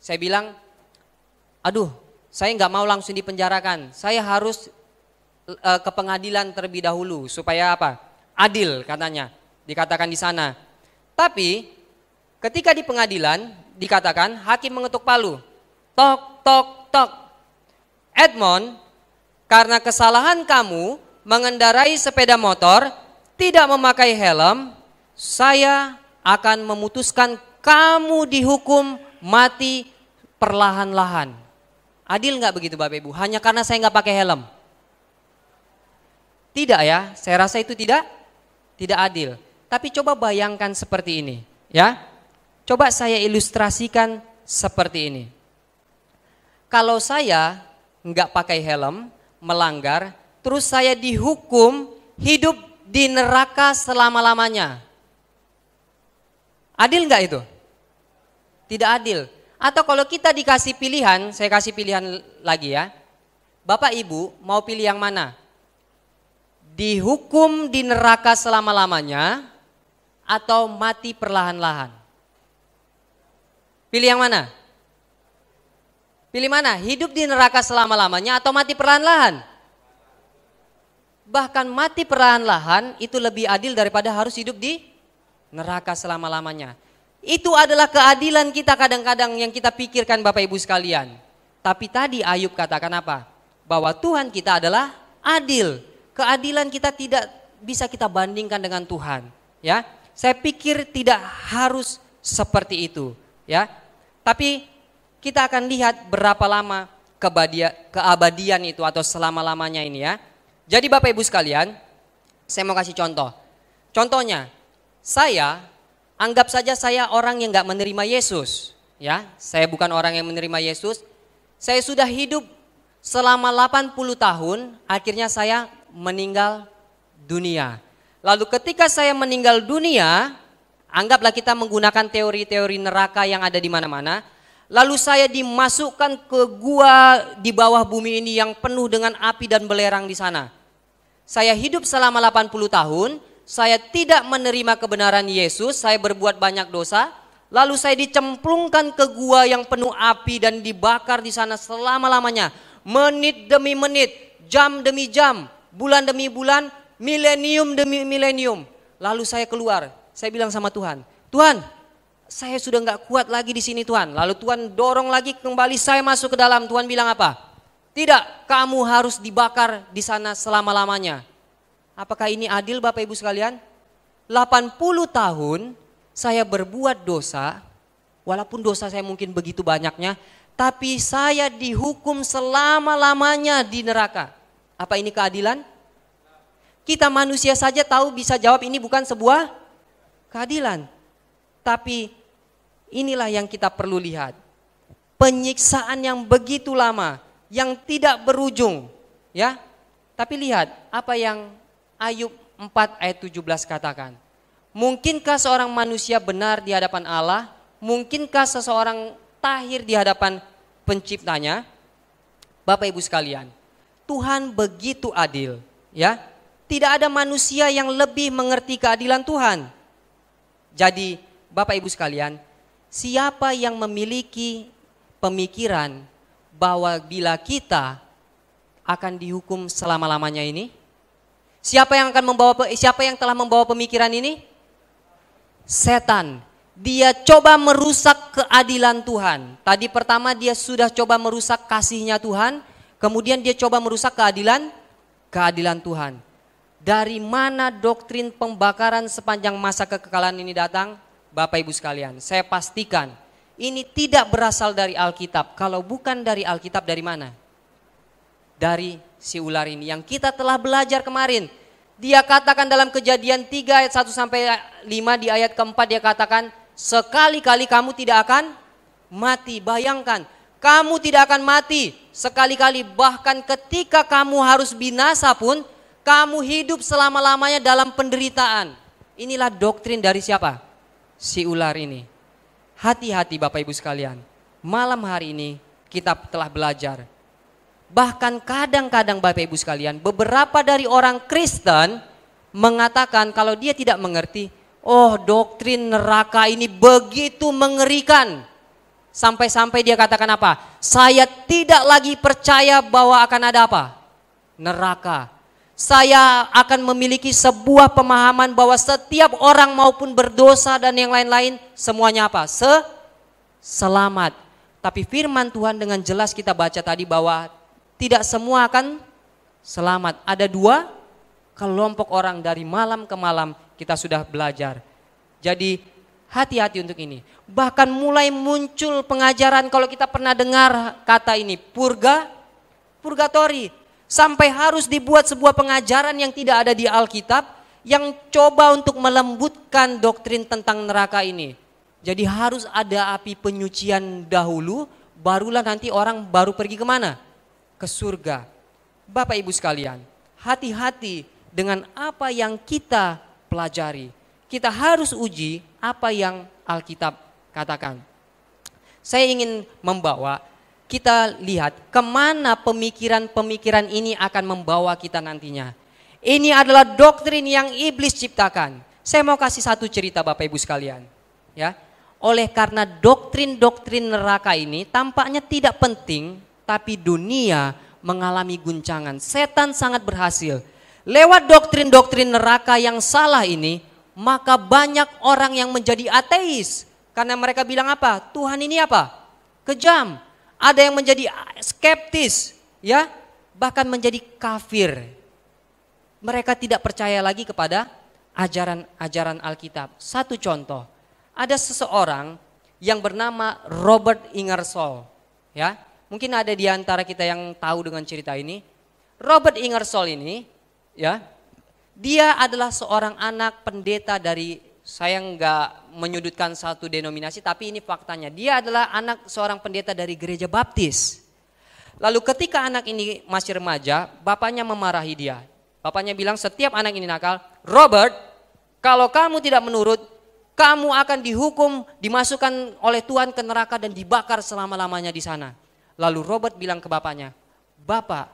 saya bilang, aduh saya nggak mau langsung dipenjarakan. Saya harus e, ke pengadilan terlebih dahulu supaya apa? Adil katanya. Dikatakan di sana. Tapi ketika di pengadilan dikatakan hakim mengetuk palu. Tok tok tok. Edmond, karena kesalahan kamu mengendarai sepeda motor tidak memakai helm, saya akan memutuskan kamu dihukum mati perlahan-lahan. Adil nggak begitu Bapak Ibu? Hanya karena saya nggak pakai helm. Tidak ya, saya rasa itu tidak tidak adil. Tapi coba bayangkan seperti ini, ya. Coba saya ilustrasikan seperti ini. Kalau saya nggak pakai helm, melanggar, terus saya dihukum hidup di neraka selama-lamanya. Adil nggak itu? Tidak adil. Atau kalau kita dikasih pilihan, saya kasih pilihan lagi ya. Bapak Ibu mau pilih yang mana? Dihukum di neraka selama-lamanya atau mati perlahan-lahan? Pilih yang mana? Pilih mana? Hidup di neraka selama-lamanya atau mati perlahan-lahan? Bahkan mati perlahan-lahan itu lebih adil daripada harus hidup di neraka selama-lamanya. Itu adalah keadilan kita kadang-kadang yang kita pikirkan Bapak Ibu sekalian. Tapi tadi Ayub katakan apa? Bahwa Tuhan kita adalah adil. Keadilan kita tidak bisa kita bandingkan dengan Tuhan, ya. Saya pikir tidak harus seperti itu, ya. Tapi kita akan lihat berapa lama keabadian itu atau selama-lamanya ini ya. Jadi Bapak Ibu sekalian, saya mau kasih contoh. Contohnya, saya Anggap saja saya orang yang nggak menerima Yesus, ya. Saya bukan orang yang menerima Yesus. Saya sudah hidup selama 80 tahun, akhirnya saya meninggal dunia. Lalu ketika saya meninggal dunia, anggaplah kita menggunakan teori-teori neraka yang ada di mana-mana, lalu saya dimasukkan ke gua di bawah bumi ini yang penuh dengan api dan belerang di sana. Saya hidup selama 80 tahun, saya tidak menerima kebenaran Yesus, saya berbuat banyak dosa, lalu saya dicemplungkan ke gua yang penuh api dan dibakar di sana selama-lamanya, menit demi menit, jam demi jam, bulan demi bulan, milenium demi milenium. Lalu saya keluar, saya bilang sama Tuhan, Tuhan, saya sudah nggak kuat lagi di sini Tuhan. Lalu Tuhan dorong lagi kembali saya masuk ke dalam. Tuhan bilang apa? Tidak, kamu harus dibakar di sana selama-lamanya. Apakah ini adil Bapak Ibu sekalian? 80 tahun saya berbuat dosa, walaupun dosa saya mungkin begitu banyaknya, tapi saya dihukum selama-lamanya di neraka. Apa ini keadilan? Kita manusia saja tahu bisa jawab ini bukan sebuah keadilan. Tapi inilah yang kita perlu lihat. Penyiksaan yang begitu lama, yang tidak berujung, ya. Tapi lihat apa yang Ayub 4 ayat 17 katakan, Mungkinkah seorang manusia benar di hadapan Allah? Mungkinkah seseorang tahir di hadapan penciptanya? Bapak Ibu sekalian, Tuhan begitu adil, ya. Tidak ada manusia yang lebih mengerti keadilan Tuhan. Jadi, Bapak Ibu sekalian, siapa yang memiliki pemikiran bahwa bila kita akan dihukum selama-lamanya ini? Siapa yang akan membawa siapa yang telah membawa pemikiran ini? Setan. Dia coba merusak keadilan Tuhan. Tadi pertama dia sudah coba merusak kasihnya Tuhan, kemudian dia coba merusak keadilan keadilan Tuhan. Dari mana doktrin pembakaran sepanjang masa kekekalan ini datang? Bapak Ibu sekalian, saya pastikan ini tidak berasal dari Alkitab. Kalau bukan dari Alkitab dari mana? Dari si ular ini yang kita telah belajar kemarin. Dia katakan dalam kejadian 3 ayat 1 sampai 5 di ayat keempat dia katakan sekali-kali kamu tidak akan mati. Bayangkan kamu tidak akan mati sekali-kali bahkan ketika kamu harus binasa pun kamu hidup selama-lamanya dalam penderitaan. Inilah doktrin dari siapa? Si ular ini. Hati-hati Bapak Ibu sekalian. Malam hari ini kita telah belajar Bahkan kadang-kadang Bapak Ibu sekalian, beberapa dari orang Kristen mengatakan kalau dia tidak mengerti, oh doktrin neraka ini begitu mengerikan. Sampai-sampai dia katakan apa? Saya tidak lagi percaya bahwa akan ada apa? Neraka. Saya akan memiliki sebuah pemahaman bahwa setiap orang maupun berdosa dan yang lain-lain semuanya apa? Se selamat. Tapi firman Tuhan dengan jelas kita baca tadi bahwa tidak semua akan selamat. Ada dua kelompok orang dari malam ke malam kita sudah belajar. Jadi hati-hati untuk ini. Bahkan mulai muncul pengajaran kalau kita pernah dengar kata ini, purga, purgatori. Sampai harus dibuat sebuah pengajaran yang tidak ada di Alkitab yang coba untuk melembutkan doktrin tentang neraka ini. Jadi harus ada api penyucian dahulu, barulah nanti orang baru pergi kemana? ke surga. Bapak Ibu sekalian, hati-hati dengan apa yang kita pelajari. Kita harus uji apa yang Alkitab katakan. Saya ingin membawa kita lihat kemana pemikiran-pemikiran ini akan membawa kita nantinya. Ini adalah doktrin yang iblis ciptakan. Saya mau kasih satu cerita Bapak Ibu sekalian. Ya, oleh karena doktrin-doktrin neraka ini tampaknya tidak penting tapi dunia mengalami guncangan. Setan sangat berhasil. Lewat doktrin-doktrin neraka yang salah ini, maka banyak orang yang menjadi ateis. Karena mereka bilang apa? Tuhan ini apa? Kejam. Ada yang menjadi skeptis, ya, bahkan menjadi kafir. Mereka tidak percaya lagi kepada ajaran-ajaran Alkitab. Satu contoh, ada seseorang yang bernama Robert Ingersoll, ya mungkin ada di antara kita yang tahu dengan cerita ini. Robert Ingersoll ini, ya, dia adalah seorang anak pendeta dari saya nggak menyudutkan satu denominasi, tapi ini faktanya. Dia adalah anak seorang pendeta dari gereja baptis. Lalu ketika anak ini masih remaja, bapaknya memarahi dia. Bapaknya bilang setiap anak ini nakal, Robert, kalau kamu tidak menurut, kamu akan dihukum, dimasukkan oleh Tuhan ke neraka dan dibakar selama-lamanya di sana. Lalu Robert bilang ke bapaknya, Bapak,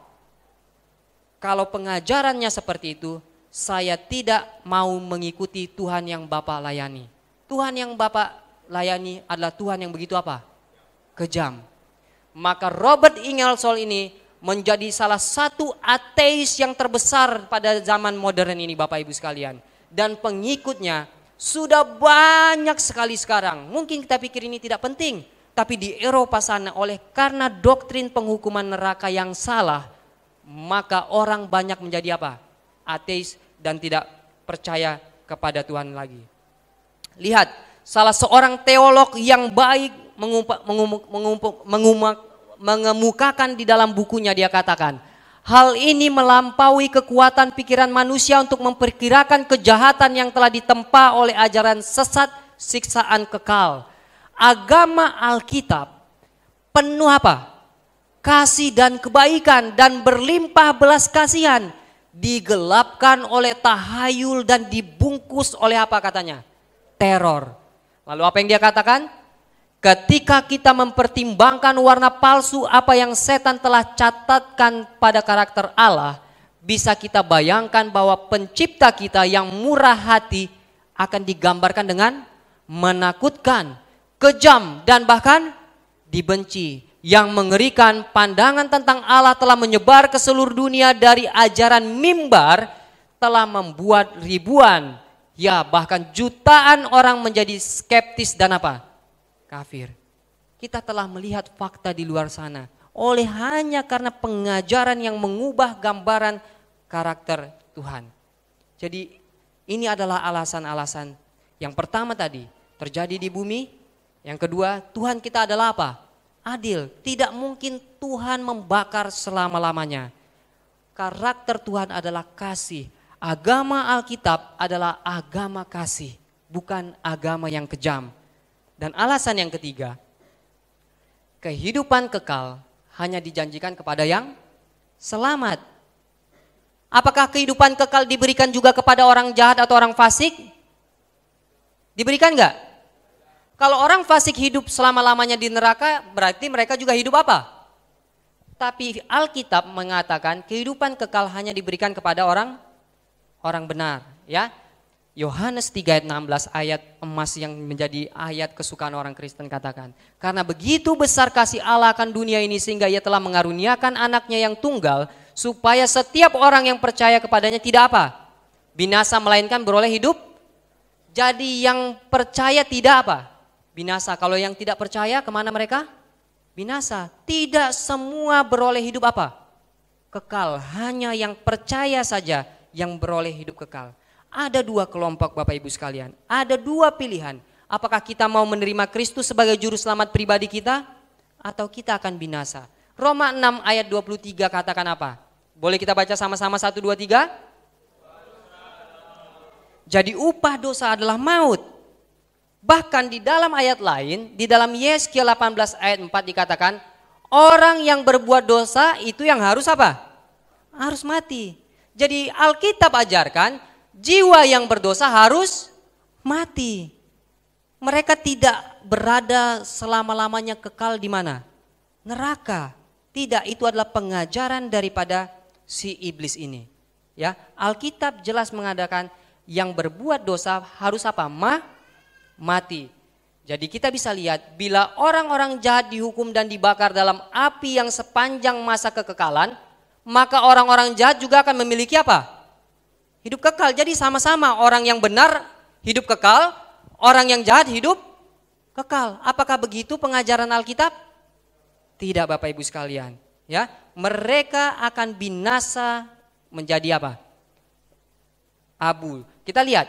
kalau pengajarannya seperti itu, saya tidak mau mengikuti Tuhan yang Bapak layani. Tuhan yang Bapak layani adalah Tuhan yang begitu apa? Kejam. Maka Robert Ingersoll ini menjadi salah satu ateis yang terbesar pada zaman modern ini Bapak Ibu sekalian. Dan pengikutnya sudah banyak sekali sekarang. Mungkin kita pikir ini tidak penting, tapi di Eropa sana oleh karena doktrin penghukuman neraka yang salah, maka orang banyak menjadi apa? Ateis dan tidak percaya kepada Tuhan lagi. Lihat, salah seorang teolog yang baik mengumpak, mengumpak, mengumpak, mengumpak, mengemukakan di dalam bukunya dia katakan, Hal ini melampaui kekuatan pikiran manusia untuk memperkirakan kejahatan yang telah ditempa oleh ajaran sesat siksaan kekal agama Alkitab penuh apa? Kasih dan kebaikan dan berlimpah belas kasihan digelapkan oleh tahayul dan dibungkus oleh apa katanya? Teror. Lalu apa yang dia katakan? Ketika kita mempertimbangkan warna palsu apa yang setan telah catatkan pada karakter Allah, bisa kita bayangkan bahwa pencipta kita yang murah hati akan digambarkan dengan menakutkan, kejam dan bahkan dibenci. Yang mengerikan pandangan tentang Allah telah menyebar ke seluruh dunia dari ajaran mimbar telah membuat ribuan ya bahkan jutaan orang menjadi skeptis dan apa? kafir. Kita telah melihat fakta di luar sana oleh hanya karena pengajaran yang mengubah gambaran karakter Tuhan. Jadi ini adalah alasan-alasan yang pertama tadi terjadi di bumi, yang kedua, Tuhan kita adalah apa? Adil. Tidak mungkin Tuhan membakar selama-lamanya. Karakter Tuhan adalah kasih. Agama Alkitab adalah agama kasih, bukan agama yang kejam. Dan alasan yang ketiga, kehidupan kekal hanya dijanjikan kepada yang selamat. Apakah kehidupan kekal diberikan juga kepada orang jahat atau orang fasik? Diberikan enggak? Kalau orang fasik hidup selama-lamanya di neraka, berarti mereka juga hidup apa? Tapi Alkitab mengatakan kehidupan kekal hanya diberikan kepada orang orang benar, ya. Yohanes 3 ayat 16 ayat emas yang menjadi ayat kesukaan orang Kristen katakan. Karena begitu besar kasih Allah akan dunia ini sehingga ia telah mengaruniakan anaknya yang tunggal supaya setiap orang yang percaya kepadanya tidak apa? Binasa melainkan beroleh hidup. Jadi yang percaya tidak apa? binasa. Kalau yang tidak percaya kemana mereka? Binasa. Tidak semua beroleh hidup apa? Kekal. Hanya yang percaya saja yang beroleh hidup kekal. Ada dua kelompok Bapak Ibu sekalian. Ada dua pilihan. Apakah kita mau menerima Kristus sebagai juru selamat pribadi kita? Atau kita akan binasa? Roma 6 ayat 23 katakan apa? Boleh kita baca sama-sama 1, 2, 3? Jadi upah dosa adalah maut Bahkan di dalam ayat lain, di dalam Yeskia 18 ayat 4 dikatakan, orang yang berbuat dosa itu yang harus apa? Harus mati. Jadi Alkitab ajarkan, jiwa yang berdosa harus mati. Mereka tidak berada selama-lamanya kekal di mana? Neraka. Tidak, itu adalah pengajaran daripada si iblis ini. Ya, Alkitab jelas mengadakan yang berbuat dosa harus apa? Mati mati. Jadi kita bisa lihat bila orang-orang jahat dihukum dan dibakar dalam api yang sepanjang masa kekekalan, maka orang-orang jahat juga akan memiliki apa? Hidup kekal. Jadi sama-sama orang yang benar hidup kekal, orang yang jahat hidup kekal. Apakah begitu pengajaran Alkitab? Tidak Bapak Ibu sekalian, ya. Mereka akan binasa menjadi apa? Abu. Kita lihat.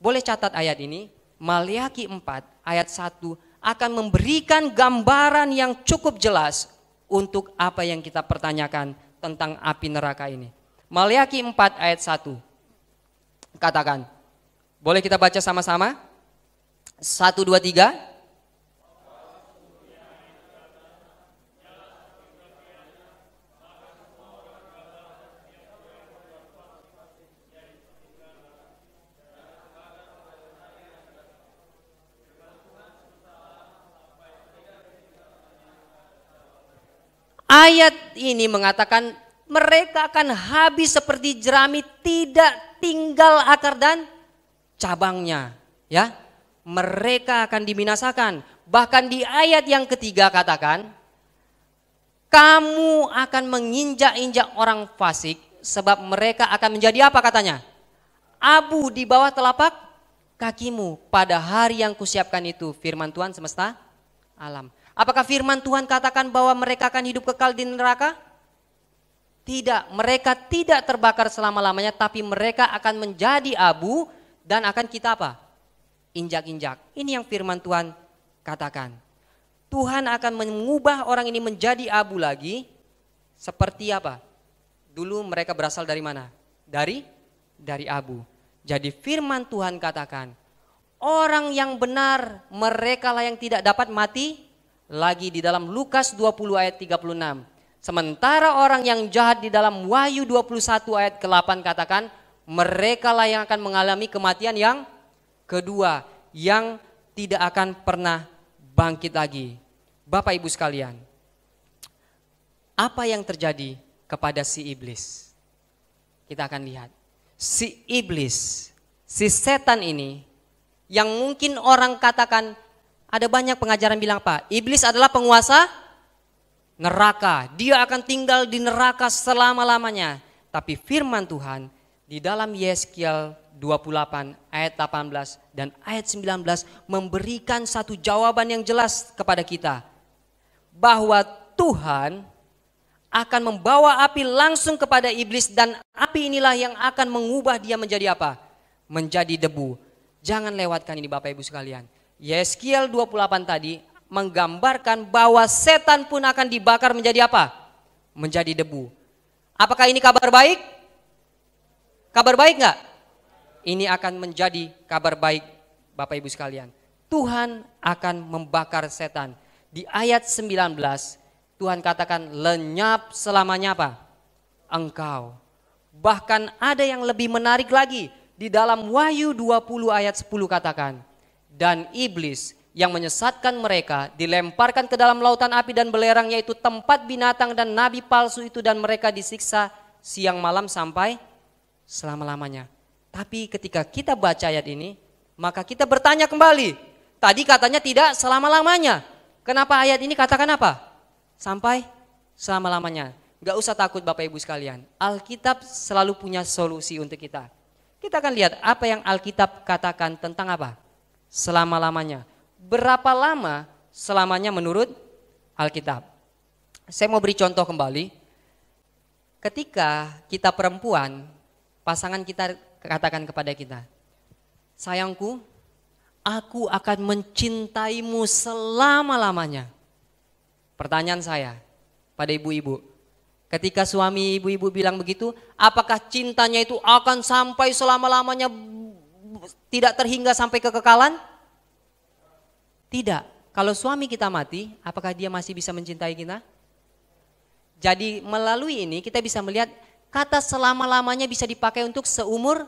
Boleh catat ayat ini Maliaki 4 ayat 1 akan memberikan gambaran yang cukup jelas untuk apa yang kita pertanyakan tentang api neraka ini. Maliaki 4 ayat 1. Katakan. Boleh kita baca sama-sama? 1 2 3. Ayat ini mengatakan mereka akan habis seperti jerami tidak tinggal akar dan cabangnya ya mereka akan diminasakan. bahkan di ayat yang ketiga katakan kamu akan menginjak-injak orang fasik sebab mereka akan menjadi apa katanya abu di bawah telapak kakimu pada hari yang kusiapkan itu firman Tuhan semesta alam Apakah firman Tuhan katakan bahwa mereka akan hidup kekal di neraka? Tidak, mereka tidak terbakar selama-lamanya tapi mereka akan menjadi abu dan akan kita apa? Injak-injak. Ini yang firman Tuhan katakan. Tuhan akan mengubah orang ini menjadi abu lagi seperti apa? Dulu mereka berasal dari mana? Dari dari abu. Jadi firman Tuhan katakan, orang yang benar mereka lah yang tidak dapat mati lagi di dalam Lukas 20 ayat 36. Sementara orang yang jahat di dalam Wahyu 21 ayat ke-8 katakan, lah yang akan mengalami kematian yang kedua, yang tidak akan pernah bangkit lagi. Bapak Ibu sekalian, apa yang terjadi kepada si iblis? Kita akan lihat. Si iblis, si setan ini yang mungkin orang katakan ada banyak pengajaran bilang Pak Iblis adalah penguasa neraka. Dia akan tinggal di neraka selama-lamanya. Tapi firman Tuhan di dalam Yeskiel 28 ayat 18 dan ayat 19 memberikan satu jawaban yang jelas kepada kita. Bahwa Tuhan akan membawa api langsung kepada iblis dan api inilah yang akan mengubah dia menjadi apa? Menjadi debu. Jangan lewatkan ini Bapak Ibu sekalian. Yeskiel 28 tadi menggambarkan bahwa setan pun akan dibakar menjadi apa? Menjadi debu. Apakah ini kabar baik? Kabar baik nggak? Ini akan menjadi kabar baik Bapak Ibu sekalian. Tuhan akan membakar setan. Di ayat 19 Tuhan katakan lenyap selamanya apa? Engkau. Bahkan ada yang lebih menarik lagi. Di dalam Wahyu 20 ayat 10 katakan dan iblis yang menyesatkan mereka dilemparkan ke dalam lautan api dan belerang yaitu tempat binatang dan nabi palsu itu dan mereka disiksa siang malam sampai selama-lamanya. Tapi ketika kita baca ayat ini, maka kita bertanya kembali. Tadi katanya tidak selama-lamanya. Kenapa ayat ini katakan apa? Sampai selama-lamanya. Gak usah takut Bapak Ibu sekalian. Alkitab selalu punya solusi untuk kita. Kita akan lihat apa yang Alkitab katakan tentang apa? selama-lamanya. Berapa lama selamanya menurut Alkitab? Saya mau beri contoh kembali. Ketika kita perempuan, pasangan kita katakan kepada kita, "Sayangku, aku akan mencintaimu selama-lamanya." Pertanyaan saya pada ibu-ibu, ketika suami ibu-ibu bilang begitu, apakah cintanya itu akan sampai selama-lamanya tidak terhingga sampai kekekalan? Tidak. Kalau suami kita mati, apakah dia masih bisa mencintai kita? Jadi melalui ini kita bisa melihat kata selama-lamanya bisa dipakai untuk seumur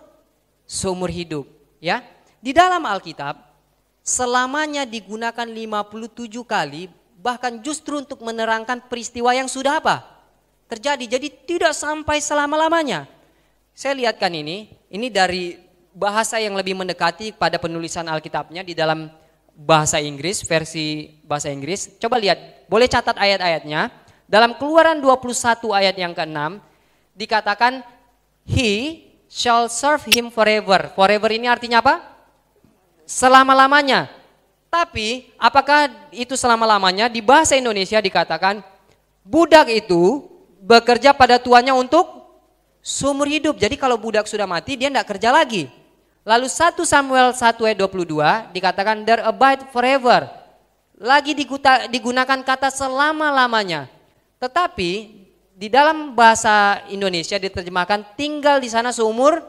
seumur hidup, ya. Di dalam Alkitab selamanya digunakan 57 kali bahkan justru untuk menerangkan peristiwa yang sudah apa? terjadi. Jadi tidak sampai selama-lamanya. Saya lihatkan ini, ini dari bahasa yang lebih mendekati pada penulisan Alkitabnya di dalam bahasa Inggris, versi bahasa Inggris. Coba lihat, boleh catat ayat-ayatnya. Dalam Keluaran 21 ayat yang ke-6 dikatakan he shall serve him forever. Forever ini artinya apa? Selama-lamanya. Tapi apakah itu selama-lamanya? Di bahasa Indonesia dikatakan budak itu bekerja pada tuannya untuk seumur hidup. Jadi kalau budak sudah mati dia tidak kerja lagi. Lalu 1 Samuel 1 ayat 22 dikatakan there abide forever. Lagi digunakan kata selama-lamanya. Tetapi di dalam bahasa Indonesia diterjemahkan tinggal di sana seumur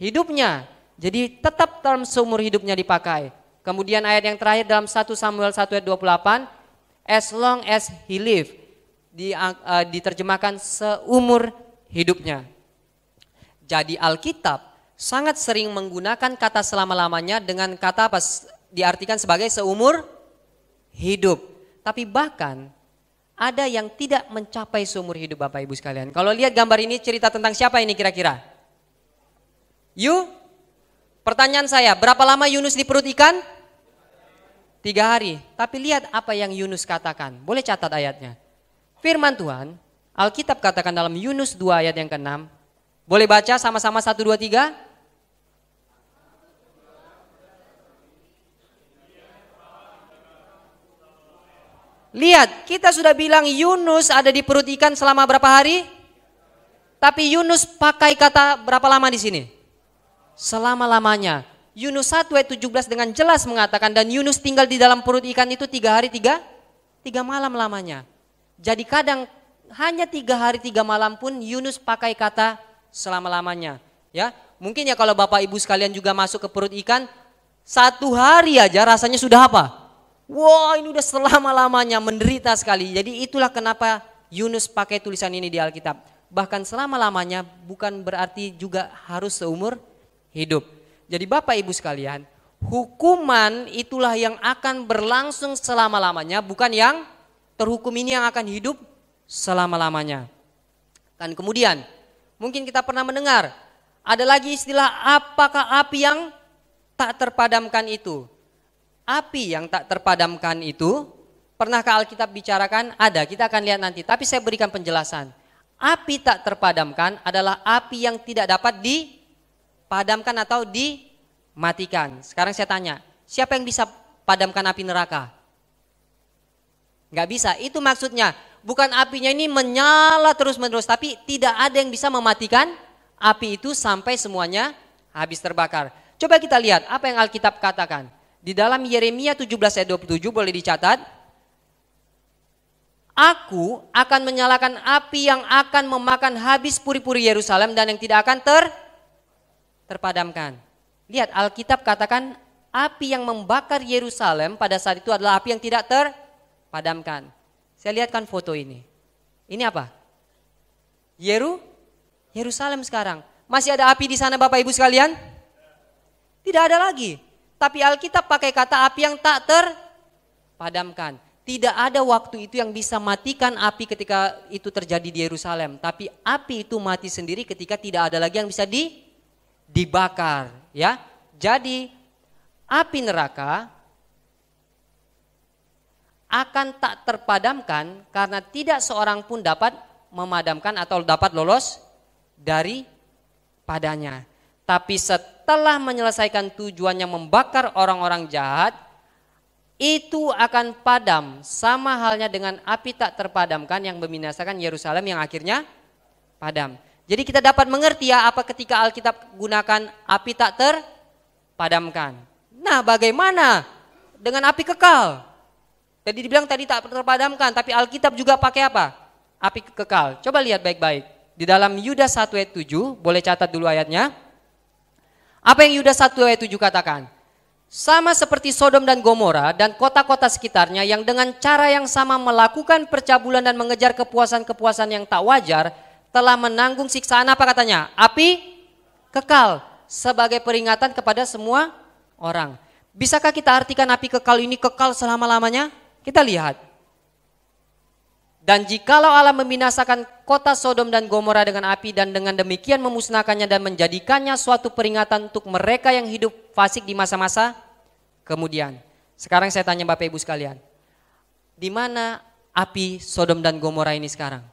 hidupnya. Jadi tetap term seumur hidupnya dipakai. Kemudian ayat yang terakhir dalam 1 Samuel 1 ayat 28 as long as he live uh, diterjemahkan seumur hidupnya. Jadi Alkitab sangat sering menggunakan kata selama-lamanya dengan kata apa diartikan sebagai seumur hidup. Tapi bahkan ada yang tidak mencapai seumur hidup Bapak Ibu sekalian. Kalau lihat gambar ini cerita tentang siapa ini kira-kira? You? Pertanyaan saya, berapa lama Yunus di perut ikan? Tiga hari. Tapi lihat apa yang Yunus katakan. Boleh catat ayatnya. Firman Tuhan, Alkitab katakan dalam Yunus 2 ayat yang ke-6. Boleh baca sama-sama 1, 2, 3? Lihat, kita sudah bilang Yunus ada di perut ikan selama berapa hari? Tapi Yunus pakai kata berapa lama di sini? Selama-lamanya. Yunus 1 ayat 17 dengan jelas mengatakan dan Yunus tinggal di dalam perut ikan itu tiga hari tiga, tiga malam lamanya. Jadi kadang hanya tiga hari tiga malam pun Yunus pakai kata selama lamanya. Ya, mungkin ya kalau bapak ibu sekalian juga masuk ke perut ikan satu hari aja rasanya sudah apa? Wah ini udah selama-lamanya menderita sekali. Jadi itulah kenapa Yunus pakai tulisan ini di Alkitab. Bahkan selama-lamanya bukan berarti juga harus seumur hidup. Jadi Bapak Ibu sekalian, hukuman itulah yang akan berlangsung selama-lamanya, bukan yang terhukum ini yang akan hidup selama-lamanya. Dan kemudian, mungkin kita pernah mendengar, ada lagi istilah apakah api yang tak terpadamkan itu api yang tak terpadamkan itu, pernahkah Alkitab bicarakan? Ada, kita akan lihat nanti. Tapi saya berikan penjelasan. Api tak terpadamkan adalah api yang tidak dapat dipadamkan atau dimatikan. Sekarang saya tanya, siapa yang bisa padamkan api neraka? Gak bisa, itu maksudnya. Bukan apinya ini menyala terus-menerus, tapi tidak ada yang bisa mematikan api itu sampai semuanya habis terbakar. Coba kita lihat apa yang Alkitab katakan. Di dalam Yeremia 17 ayat 27 boleh dicatat, Aku akan menyalakan api yang akan memakan habis puri-puri Yerusalem dan yang tidak akan ter terpadamkan. Lihat Alkitab katakan api yang membakar Yerusalem pada saat itu adalah api yang tidak terpadamkan. Saya lihatkan foto ini. Ini apa? Yeru Yerusalem sekarang. Masih ada api di sana Bapak Ibu sekalian? Tidak ada lagi. Tapi Alkitab pakai kata api yang tak terpadamkan. Tidak ada waktu itu yang bisa matikan api ketika itu terjadi di Yerusalem. Tapi api itu mati sendiri ketika tidak ada lagi yang bisa di, dibakar. Ya, Jadi api neraka akan tak terpadamkan karena tidak seorang pun dapat memadamkan atau dapat lolos dari padanya. Tapi set setelah menyelesaikan tujuannya membakar orang-orang jahat, itu akan padam sama halnya dengan api tak terpadamkan yang membinasakan Yerusalem yang akhirnya padam. Jadi kita dapat mengerti ya apa ketika Alkitab gunakan api tak terpadamkan. Nah, bagaimana dengan api kekal? Jadi dibilang tadi tak terpadamkan, tapi Alkitab juga pakai apa? Api kekal. Coba lihat baik-baik. Di dalam Yudas 1 ayat 7, boleh catat dulu ayatnya. Apa yang Yuda 1 ayat 7 katakan? Sama seperti Sodom dan Gomora dan kota-kota sekitarnya yang dengan cara yang sama melakukan percabulan dan mengejar kepuasan-kepuasan yang tak wajar telah menanggung siksaan apa katanya? Api kekal sebagai peringatan kepada semua orang. Bisakah kita artikan api kekal ini kekal selama-lamanya? Kita lihat dan jikalau Allah membinasakan kota Sodom dan Gomora dengan api dan dengan demikian memusnahkannya dan menjadikannya suatu peringatan untuk mereka yang hidup fasik di masa-masa kemudian. Sekarang saya tanya Bapak Ibu sekalian, di mana api Sodom dan Gomora ini sekarang?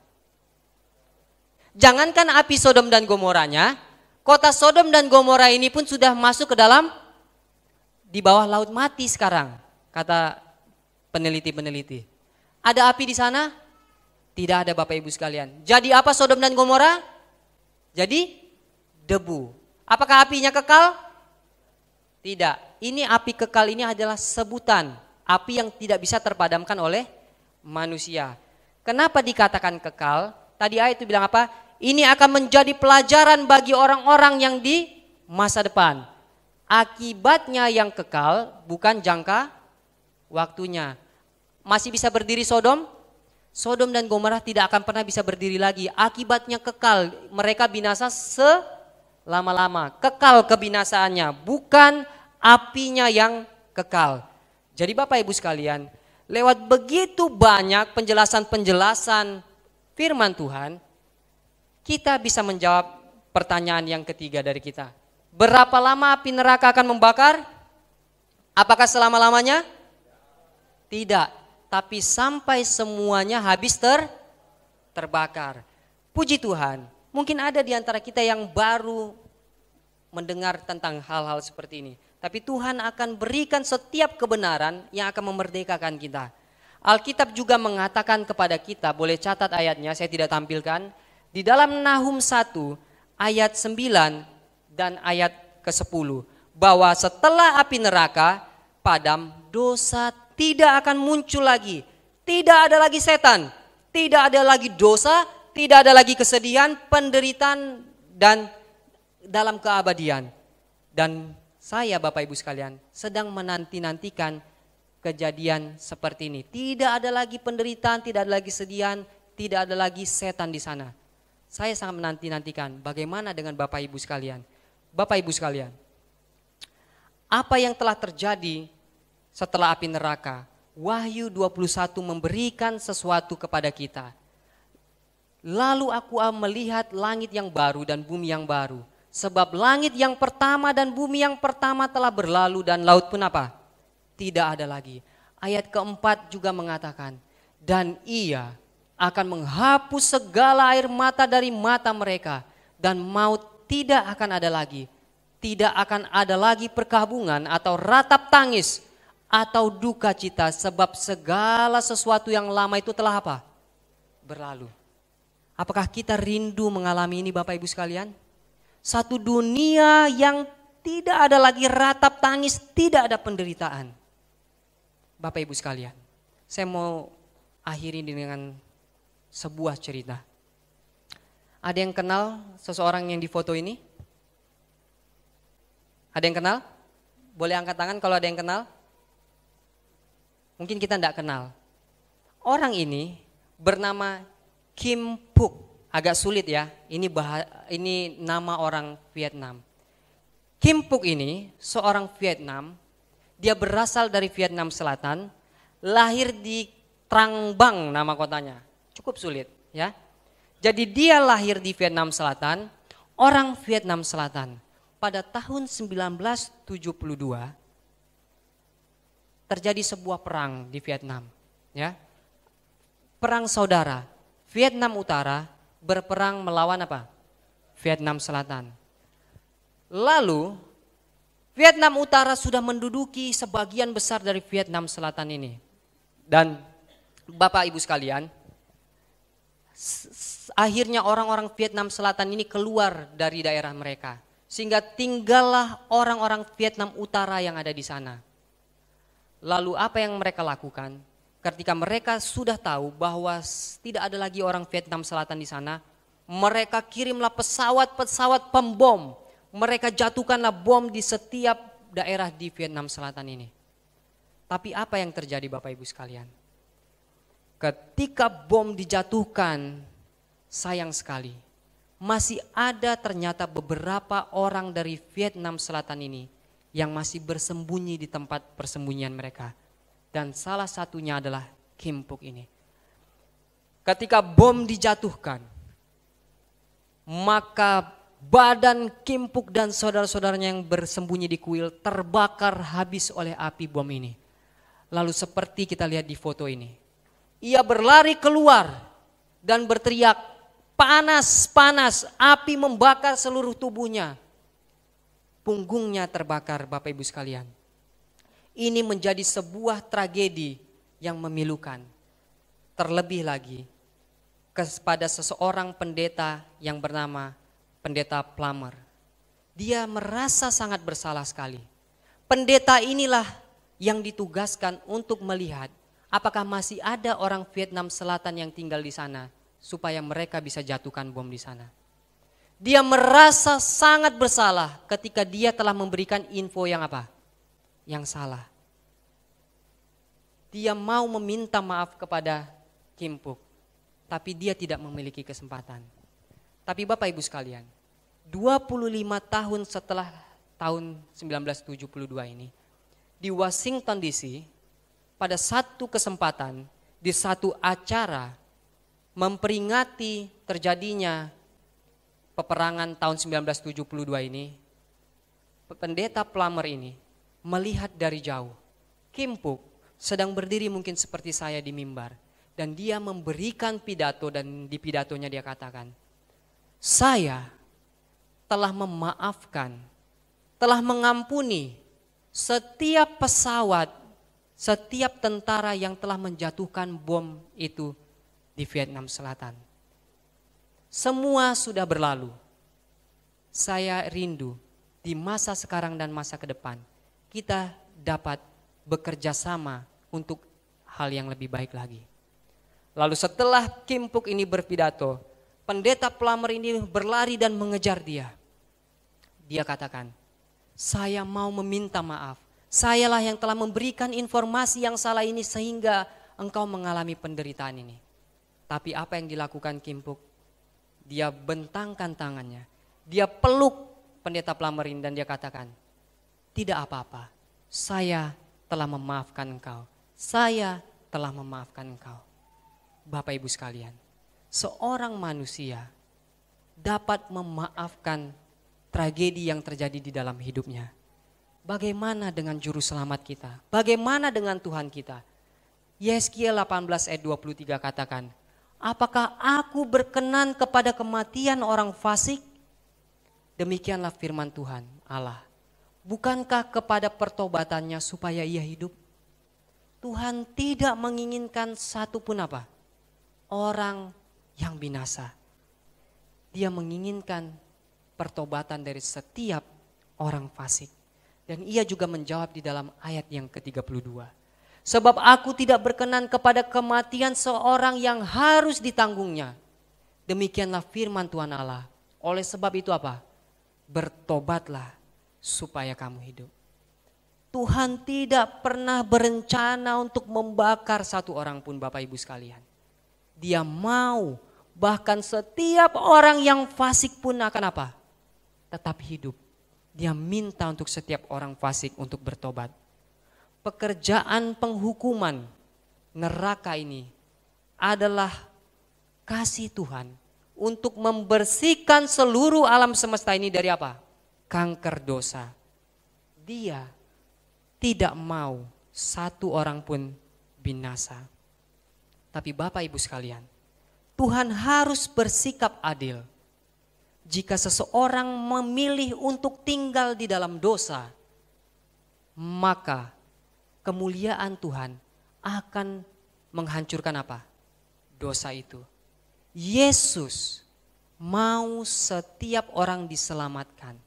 Jangankan api Sodom dan Gomoranya, kota Sodom dan Gomora ini pun sudah masuk ke dalam di bawah laut mati sekarang, kata peneliti-peneliti. Ada api di sana? Tidak ada Bapak Ibu sekalian. Jadi apa Sodom dan Gomora? Jadi debu. Apakah apinya kekal? Tidak. Ini api kekal ini adalah sebutan api yang tidak bisa terpadamkan oleh manusia. Kenapa dikatakan kekal? Tadi ayat itu bilang apa? Ini akan menjadi pelajaran bagi orang-orang yang di masa depan. Akibatnya yang kekal bukan jangka waktunya. Masih bisa berdiri Sodom? Sodom dan Gomorrah tidak akan pernah bisa berdiri lagi. Akibatnya kekal, mereka binasa selama-lama. Kekal kebinasaannya, bukan apinya yang kekal. Jadi Bapak Ibu sekalian, lewat begitu banyak penjelasan-penjelasan firman Tuhan, kita bisa menjawab pertanyaan yang ketiga dari kita. Berapa lama api neraka akan membakar? Apakah selama-lamanya? Tidak tapi sampai semuanya habis ter terbakar. Puji Tuhan, mungkin ada di antara kita yang baru mendengar tentang hal-hal seperti ini. Tapi Tuhan akan berikan setiap kebenaran yang akan memerdekakan kita. Alkitab juga mengatakan kepada kita, boleh catat ayatnya, saya tidak tampilkan. Di dalam Nahum 1 ayat 9 dan ayat ke-10 bahwa setelah api neraka padam dosa tidak akan muncul lagi. Tidak ada lagi setan, tidak ada lagi dosa, tidak ada lagi kesedihan, penderitaan dan dalam keabadian. Dan saya Bapak Ibu sekalian sedang menanti-nantikan kejadian seperti ini. Tidak ada lagi penderitaan, tidak ada lagi kesedihan, tidak ada lagi setan di sana. Saya sangat menanti-nantikan bagaimana dengan Bapak Ibu sekalian. Bapak Ibu sekalian, apa yang telah terjadi setelah api neraka. Wahyu 21 memberikan sesuatu kepada kita. Lalu aku melihat langit yang baru dan bumi yang baru. Sebab langit yang pertama dan bumi yang pertama telah berlalu dan laut pun apa? Tidak ada lagi. Ayat keempat juga mengatakan, dan ia akan menghapus segala air mata dari mata mereka dan maut tidak akan ada lagi. Tidak akan ada lagi perkabungan atau ratap tangis atau duka cita sebab segala sesuatu yang lama itu telah apa? Berlalu. Apakah kita rindu mengalami ini Bapak Ibu sekalian? Satu dunia yang tidak ada lagi ratap tangis, tidak ada penderitaan. Bapak Ibu sekalian, saya mau akhiri dengan sebuah cerita. Ada yang kenal seseorang yang difoto ini? Ada yang kenal? Boleh angkat tangan kalau ada yang kenal? mungkin kita tidak kenal. Orang ini bernama Kim Puk. Agak sulit ya, ini, bah ini nama orang Vietnam. Kim Puk ini seorang Vietnam, dia berasal dari Vietnam Selatan, lahir di Trang Bang nama kotanya. Cukup sulit ya. Jadi dia lahir di Vietnam Selatan, orang Vietnam Selatan. Pada tahun 1972, terjadi sebuah perang di Vietnam, ya. Perang saudara. Vietnam Utara berperang melawan apa? Vietnam Selatan. Lalu Vietnam Utara sudah menduduki sebagian besar dari Vietnam Selatan ini. Dan Bapak Ibu sekalian, akhirnya orang-orang Vietnam Selatan ini keluar dari daerah mereka. Sehingga tinggallah orang-orang Vietnam Utara yang ada di sana. Lalu apa yang mereka lakukan? Ketika mereka sudah tahu bahwa tidak ada lagi orang Vietnam Selatan di sana, mereka kirimlah pesawat-pesawat pembom. Mereka jatuhkanlah bom di setiap daerah di Vietnam Selatan ini. Tapi apa yang terjadi Bapak Ibu sekalian? Ketika bom dijatuhkan, sayang sekali masih ada ternyata beberapa orang dari Vietnam Selatan ini yang masih bersembunyi di tempat persembunyian mereka. Dan salah satunya adalah Kimpuk ini. Ketika bom dijatuhkan, maka badan Kimpuk dan saudara-saudaranya yang bersembunyi di kuil terbakar habis oleh api bom ini. Lalu seperti kita lihat di foto ini, ia berlari keluar dan berteriak, panas, panas, api membakar seluruh tubuhnya punggungnya terbakar Bapak Ibu sekalian. Ini menjadi sebuah tragedi yang memilukan. Terlebih lagi kepada seseorang pendeta yang bernama Pendeta Plummer. Dia merasa sangat bersalah sekali. Pendeta inilah yang ditugaskan untuk melihat apakah masih ada orang Vietnam Selatan yang tinggal di sana supaya mereka bisa jatuhkan bom di sana. Dia merasa sangat bersalah ketika dia telah memberikan info yang apa? Yang salah. Dia mau meminta maaf kepada Kim Puk, tapi dia tidak memiliki kesempatan. Tapi Bapak Ibu sekalian, 25 tahun setelah tahun 1972 ini, di Washington DC, pada satu kesempatan, di satu acara, memperingati terjadinya peperangan tahun 1972 ini, pendeta Plummer ini melihat dari jauh. Kim Puk sedang berdiri mungkin seperti saya di mimbar. Dan dia memberikan pidato dan di pidatonya dia katakan, saya telah memaafkan, telah mengampuni setiap pesawat, setiap tentara yang telah menjatuhkan bom itu di Vietnam Selatan semua sudah berlalu. Saya rindu di masa sekarang dan masa ke depan kita dapat bekerja sama untuk hal yang lebih baik lagi. Lalu setelah Kimpuk ini berpidato, pendeta pelamar ini berlari dan mengejar dia. Dia katakan, saya mau meminta maaf. Sayalah yang telah memberikan informasi yang salah ini sehingga engkau mengalami penderitaan ini. Tapi apa yang dilakukan Kimpuk? dia bentangkan tangannya, dia peluk pendeta ini dan dia katakan, tidak apa-apa, saya telah memaafkan engkau, saya telah memaafkan engkau. Bapak Ibu sekalian, seorang manusia dapat memaafkan tragedi yang terjadi di dalam hidupnya. Bagaimana dengan juru selamat kita? Bagaimana dengan Tuhan kita? Yeskiel 18 ayat 23 katakan, apakah aku berkenan kepada kematian orang fasik? Demikianlah firman Tuhan Allah. Bukankah kepada pertobatannya supaya ia hidup? Tuhan tidak menginginkan satu pun apa? Orang yang binasa. Dia menginginkan pertobatan dari setiap orang fasik. Dan ia juga menjawab di dalam ayat yang ke-32. Sebab aku tidak berkenan kepada kematian seorang yang harus ditanggungnya. Demikianlah firman Tuhan Allah. Oleh sebab itu apa? Bertobatlah supaya kamu hidup. Tuhan tidak pernah berencana untuk membakar satu orang pun Bapak Ibu sekalian. Dia mau bahkan setiap orang yang fasik pun akan apa? Tetap hidup. Dia minta untuk setiap orang fasik untuk bertobat pekerjaan penghukuman neraka ini adalah kasih Tuhan untuk membersihkan seluruh alam semesta ini dari apa? Kanker dosa. Dia tidak mau satu orang pun binasa. Tapi Bapak Ibu sekalian, Tuhan harus bersikap adil. Jika seseorang memilih untuk tinggal di dalam dosa, maka kemuliaan Tuhan akan menghancurkan apa? Dosa itu. Yesus mau setiap orang diselamatkan.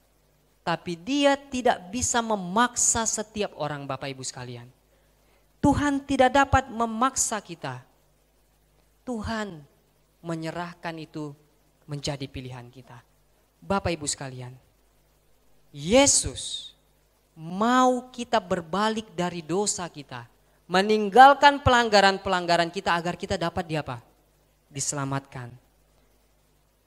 Tapi dia tidak bisa memaksa setiap orang Bapak Ibu sekalian. Tuhan tidak dapat memaksa kita. Tuhan menyerahkan itu menjadi pilihan kita. Bapak Ibu sekalian, Yesus mau kita berbalik dari dosa kita, meninggalkan pelanggaran-pelanggaran kita agar kita dapat diapa? Diselamatkan.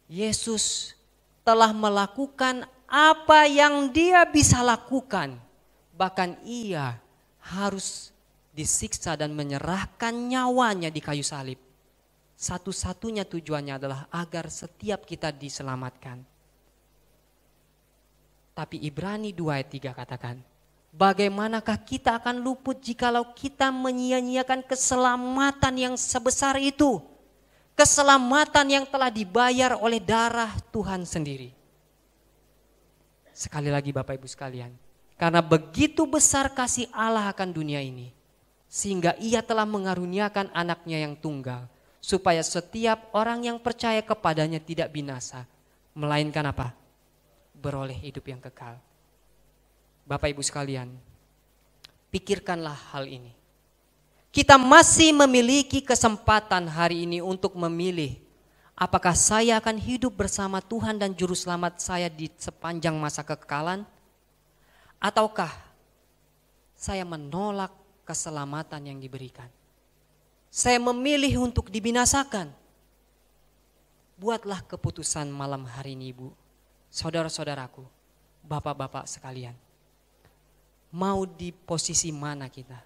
Yesus telah melakukan apa yang dia bisa lakukan. Bahkan ia harus disiksa dan menyerahkan nyawanya di kayu salib. Satu-satunya tujuannya adalah agar setiap kita diselamatkan. Tapi Ibrani 2 ayat 3 katakan, bagaimanakah kita akan luput jikalau kita menyia-nyiakan keselamatan yang sebesar itu? Keselamatan yang telah dibayar oleh darah Tuhan sendiri. Sekali lagi Bapak Ibu sekalian, karena begitu besar kasih Allah akan dunia ini, sehingga ia telah mengaruniakan anaknya yang tunggal, supaya setiap orang yang percaya kepadanya tidak binasa, melainkan apa? beroleh hidup yang kekal. Bapak Ibu sekalian, pikirkanlah hal ini. Kita masih memiliki kesempatan hari ini untuk memilih apakah saya akan hidup bersama Tuhan dan juru selamat saya di sepanjang masa kekekalan ataukah saya menolak keselamatan yang diberikan. Saya memilih untuk dibinasakan. Buatlah keputusan malam hari ini, Ibu saudara-saudaraku, bapak-bapak sekalian. Mau di posisi mana kita?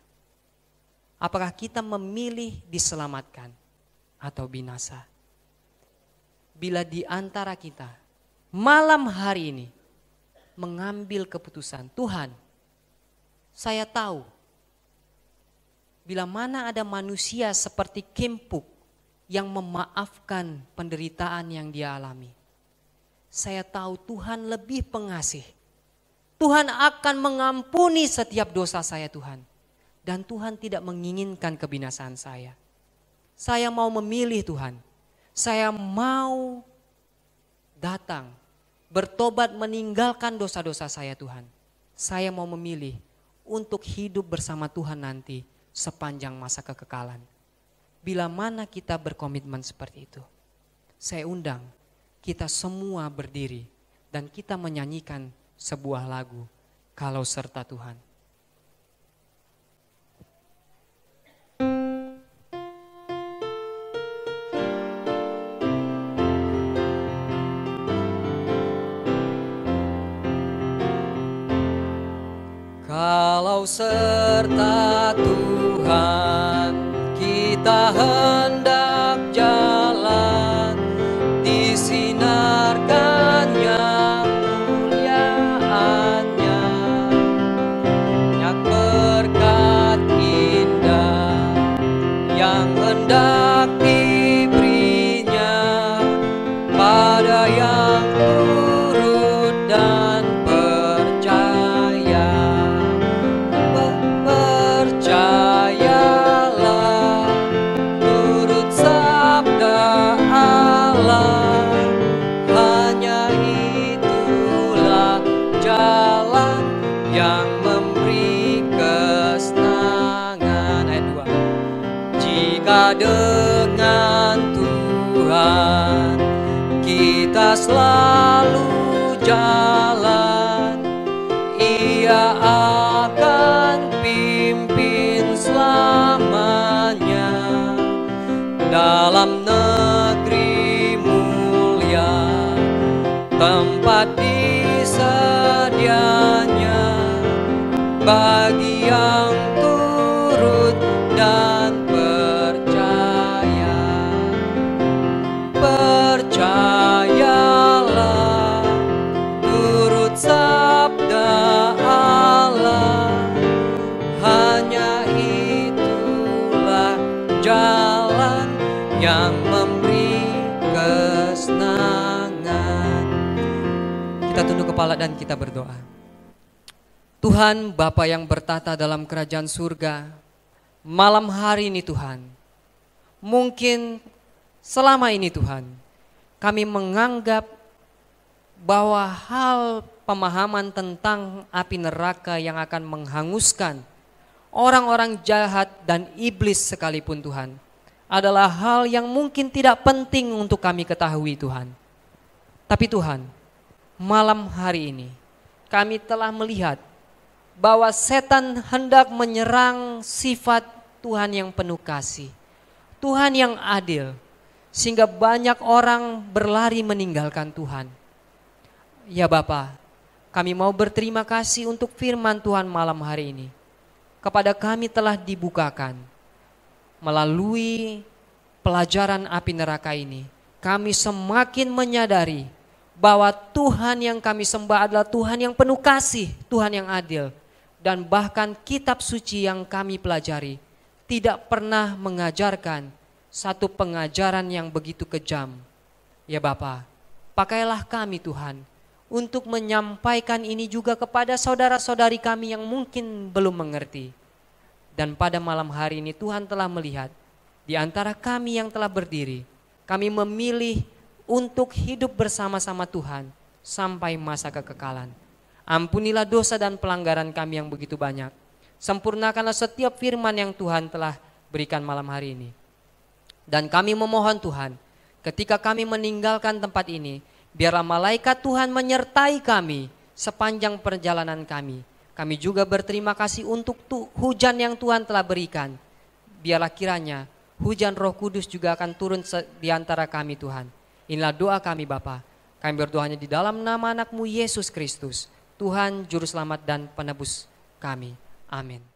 Apakah kita memilih diselamatkan atau binasa? Bila di antara kita malam hari ini mengambil keputusan, Tuhan, saya tahu bila mana ada manusia seperti Kempuk yang memaafkan penderitaan yang dia alami saya tahu Tuhan lebih pengasih. Tuhan akan mengampuni setiap dosa saya Tuhan. Dan Tuhan tidak menginginkan kebinasaan saya. Saya mau memilih Tuhan. Saya mau datang bertobat meninggalkan dosa-dosa saya Tuhan. Saya mau memilih untuk hidup bersama Tuhan nanti sepanjang masa kekekalan. Bila mana kita berkomitmen seperti itu. Saya undang kita semua berdiri dan kita menyanyikan sebuah lagu kalau serta Tuhan. Kalau serta Tuhan kita harus sabda Allah hanya itulah jalan yang memberi kesenangan kita tunduk kepala dan kita berdoa Tuhan Bapa yang bertata dalam kerajaan surga malam hari ini Tuhan mungkin selama ini Tuhan kami menganggap bahwa hal pemahaman tentang api neraka yang akan menghanguskan orang-orang jahat dan iblis sekalipun Tuhan adalah hal yang mungkin tidak penting untuk kami ketahui Tuhan. Tapi Tuhan, malam hari ini kami telah melihat bahwa setan hendak menyerang sifat Tuhan yang penuh kasih, Tuhan yang adil, sehingga banyak orang berlari meninggalkan Tuhan. Ya Bapak, kami mau berterima kasih untuk firman Tuhan malam hari ini. Kepada kami telah dibukakan melalui pelajaran api neraka ini. Kami semakin menyadari bahwa Tuhan yang kami sembah adalah Tuhan yang penuh kasih, Tuhan yang adil. Dan bahkan kitab suci yang kami pelajari tidak pernah mengajarkan satu pengajaran yang begitu kejam. Ya Bapak, pakailah kami Tuhan untuk menyampaikan ini juga kepada saudara-saudari kami yang mungkin belum mengerti. Dan pada malam hari ini Tuhan telah melihat di antara kami yang telah berdiri, kami memilih untuk hidup bersama-sama Tuhan sampai masa kekekalan. Ampunilah dosa dan pelanggaran kami yang begitu banyak. Sempurnakanlah setiap firman yang Tuhan telah berikan malam hari ini. Dan kami memohon Tuhan, ketika kami meninggalkan tempat ini, Biarlah malaikat Tuhan menyertai kami sepanjang perjalanan kami. Kami juga berterima kasih untuk tu, hujan yang Tuhan telah berikan. Biarlah kiranya hujan roh kudus juga akan turun di antara kami Tuhan. Inilah doa kami Bapa. Kami berdoanya di dalam nama anakmu Yesus Kristus. Tuhan Juru Selamat dan Penebus kami. Amin.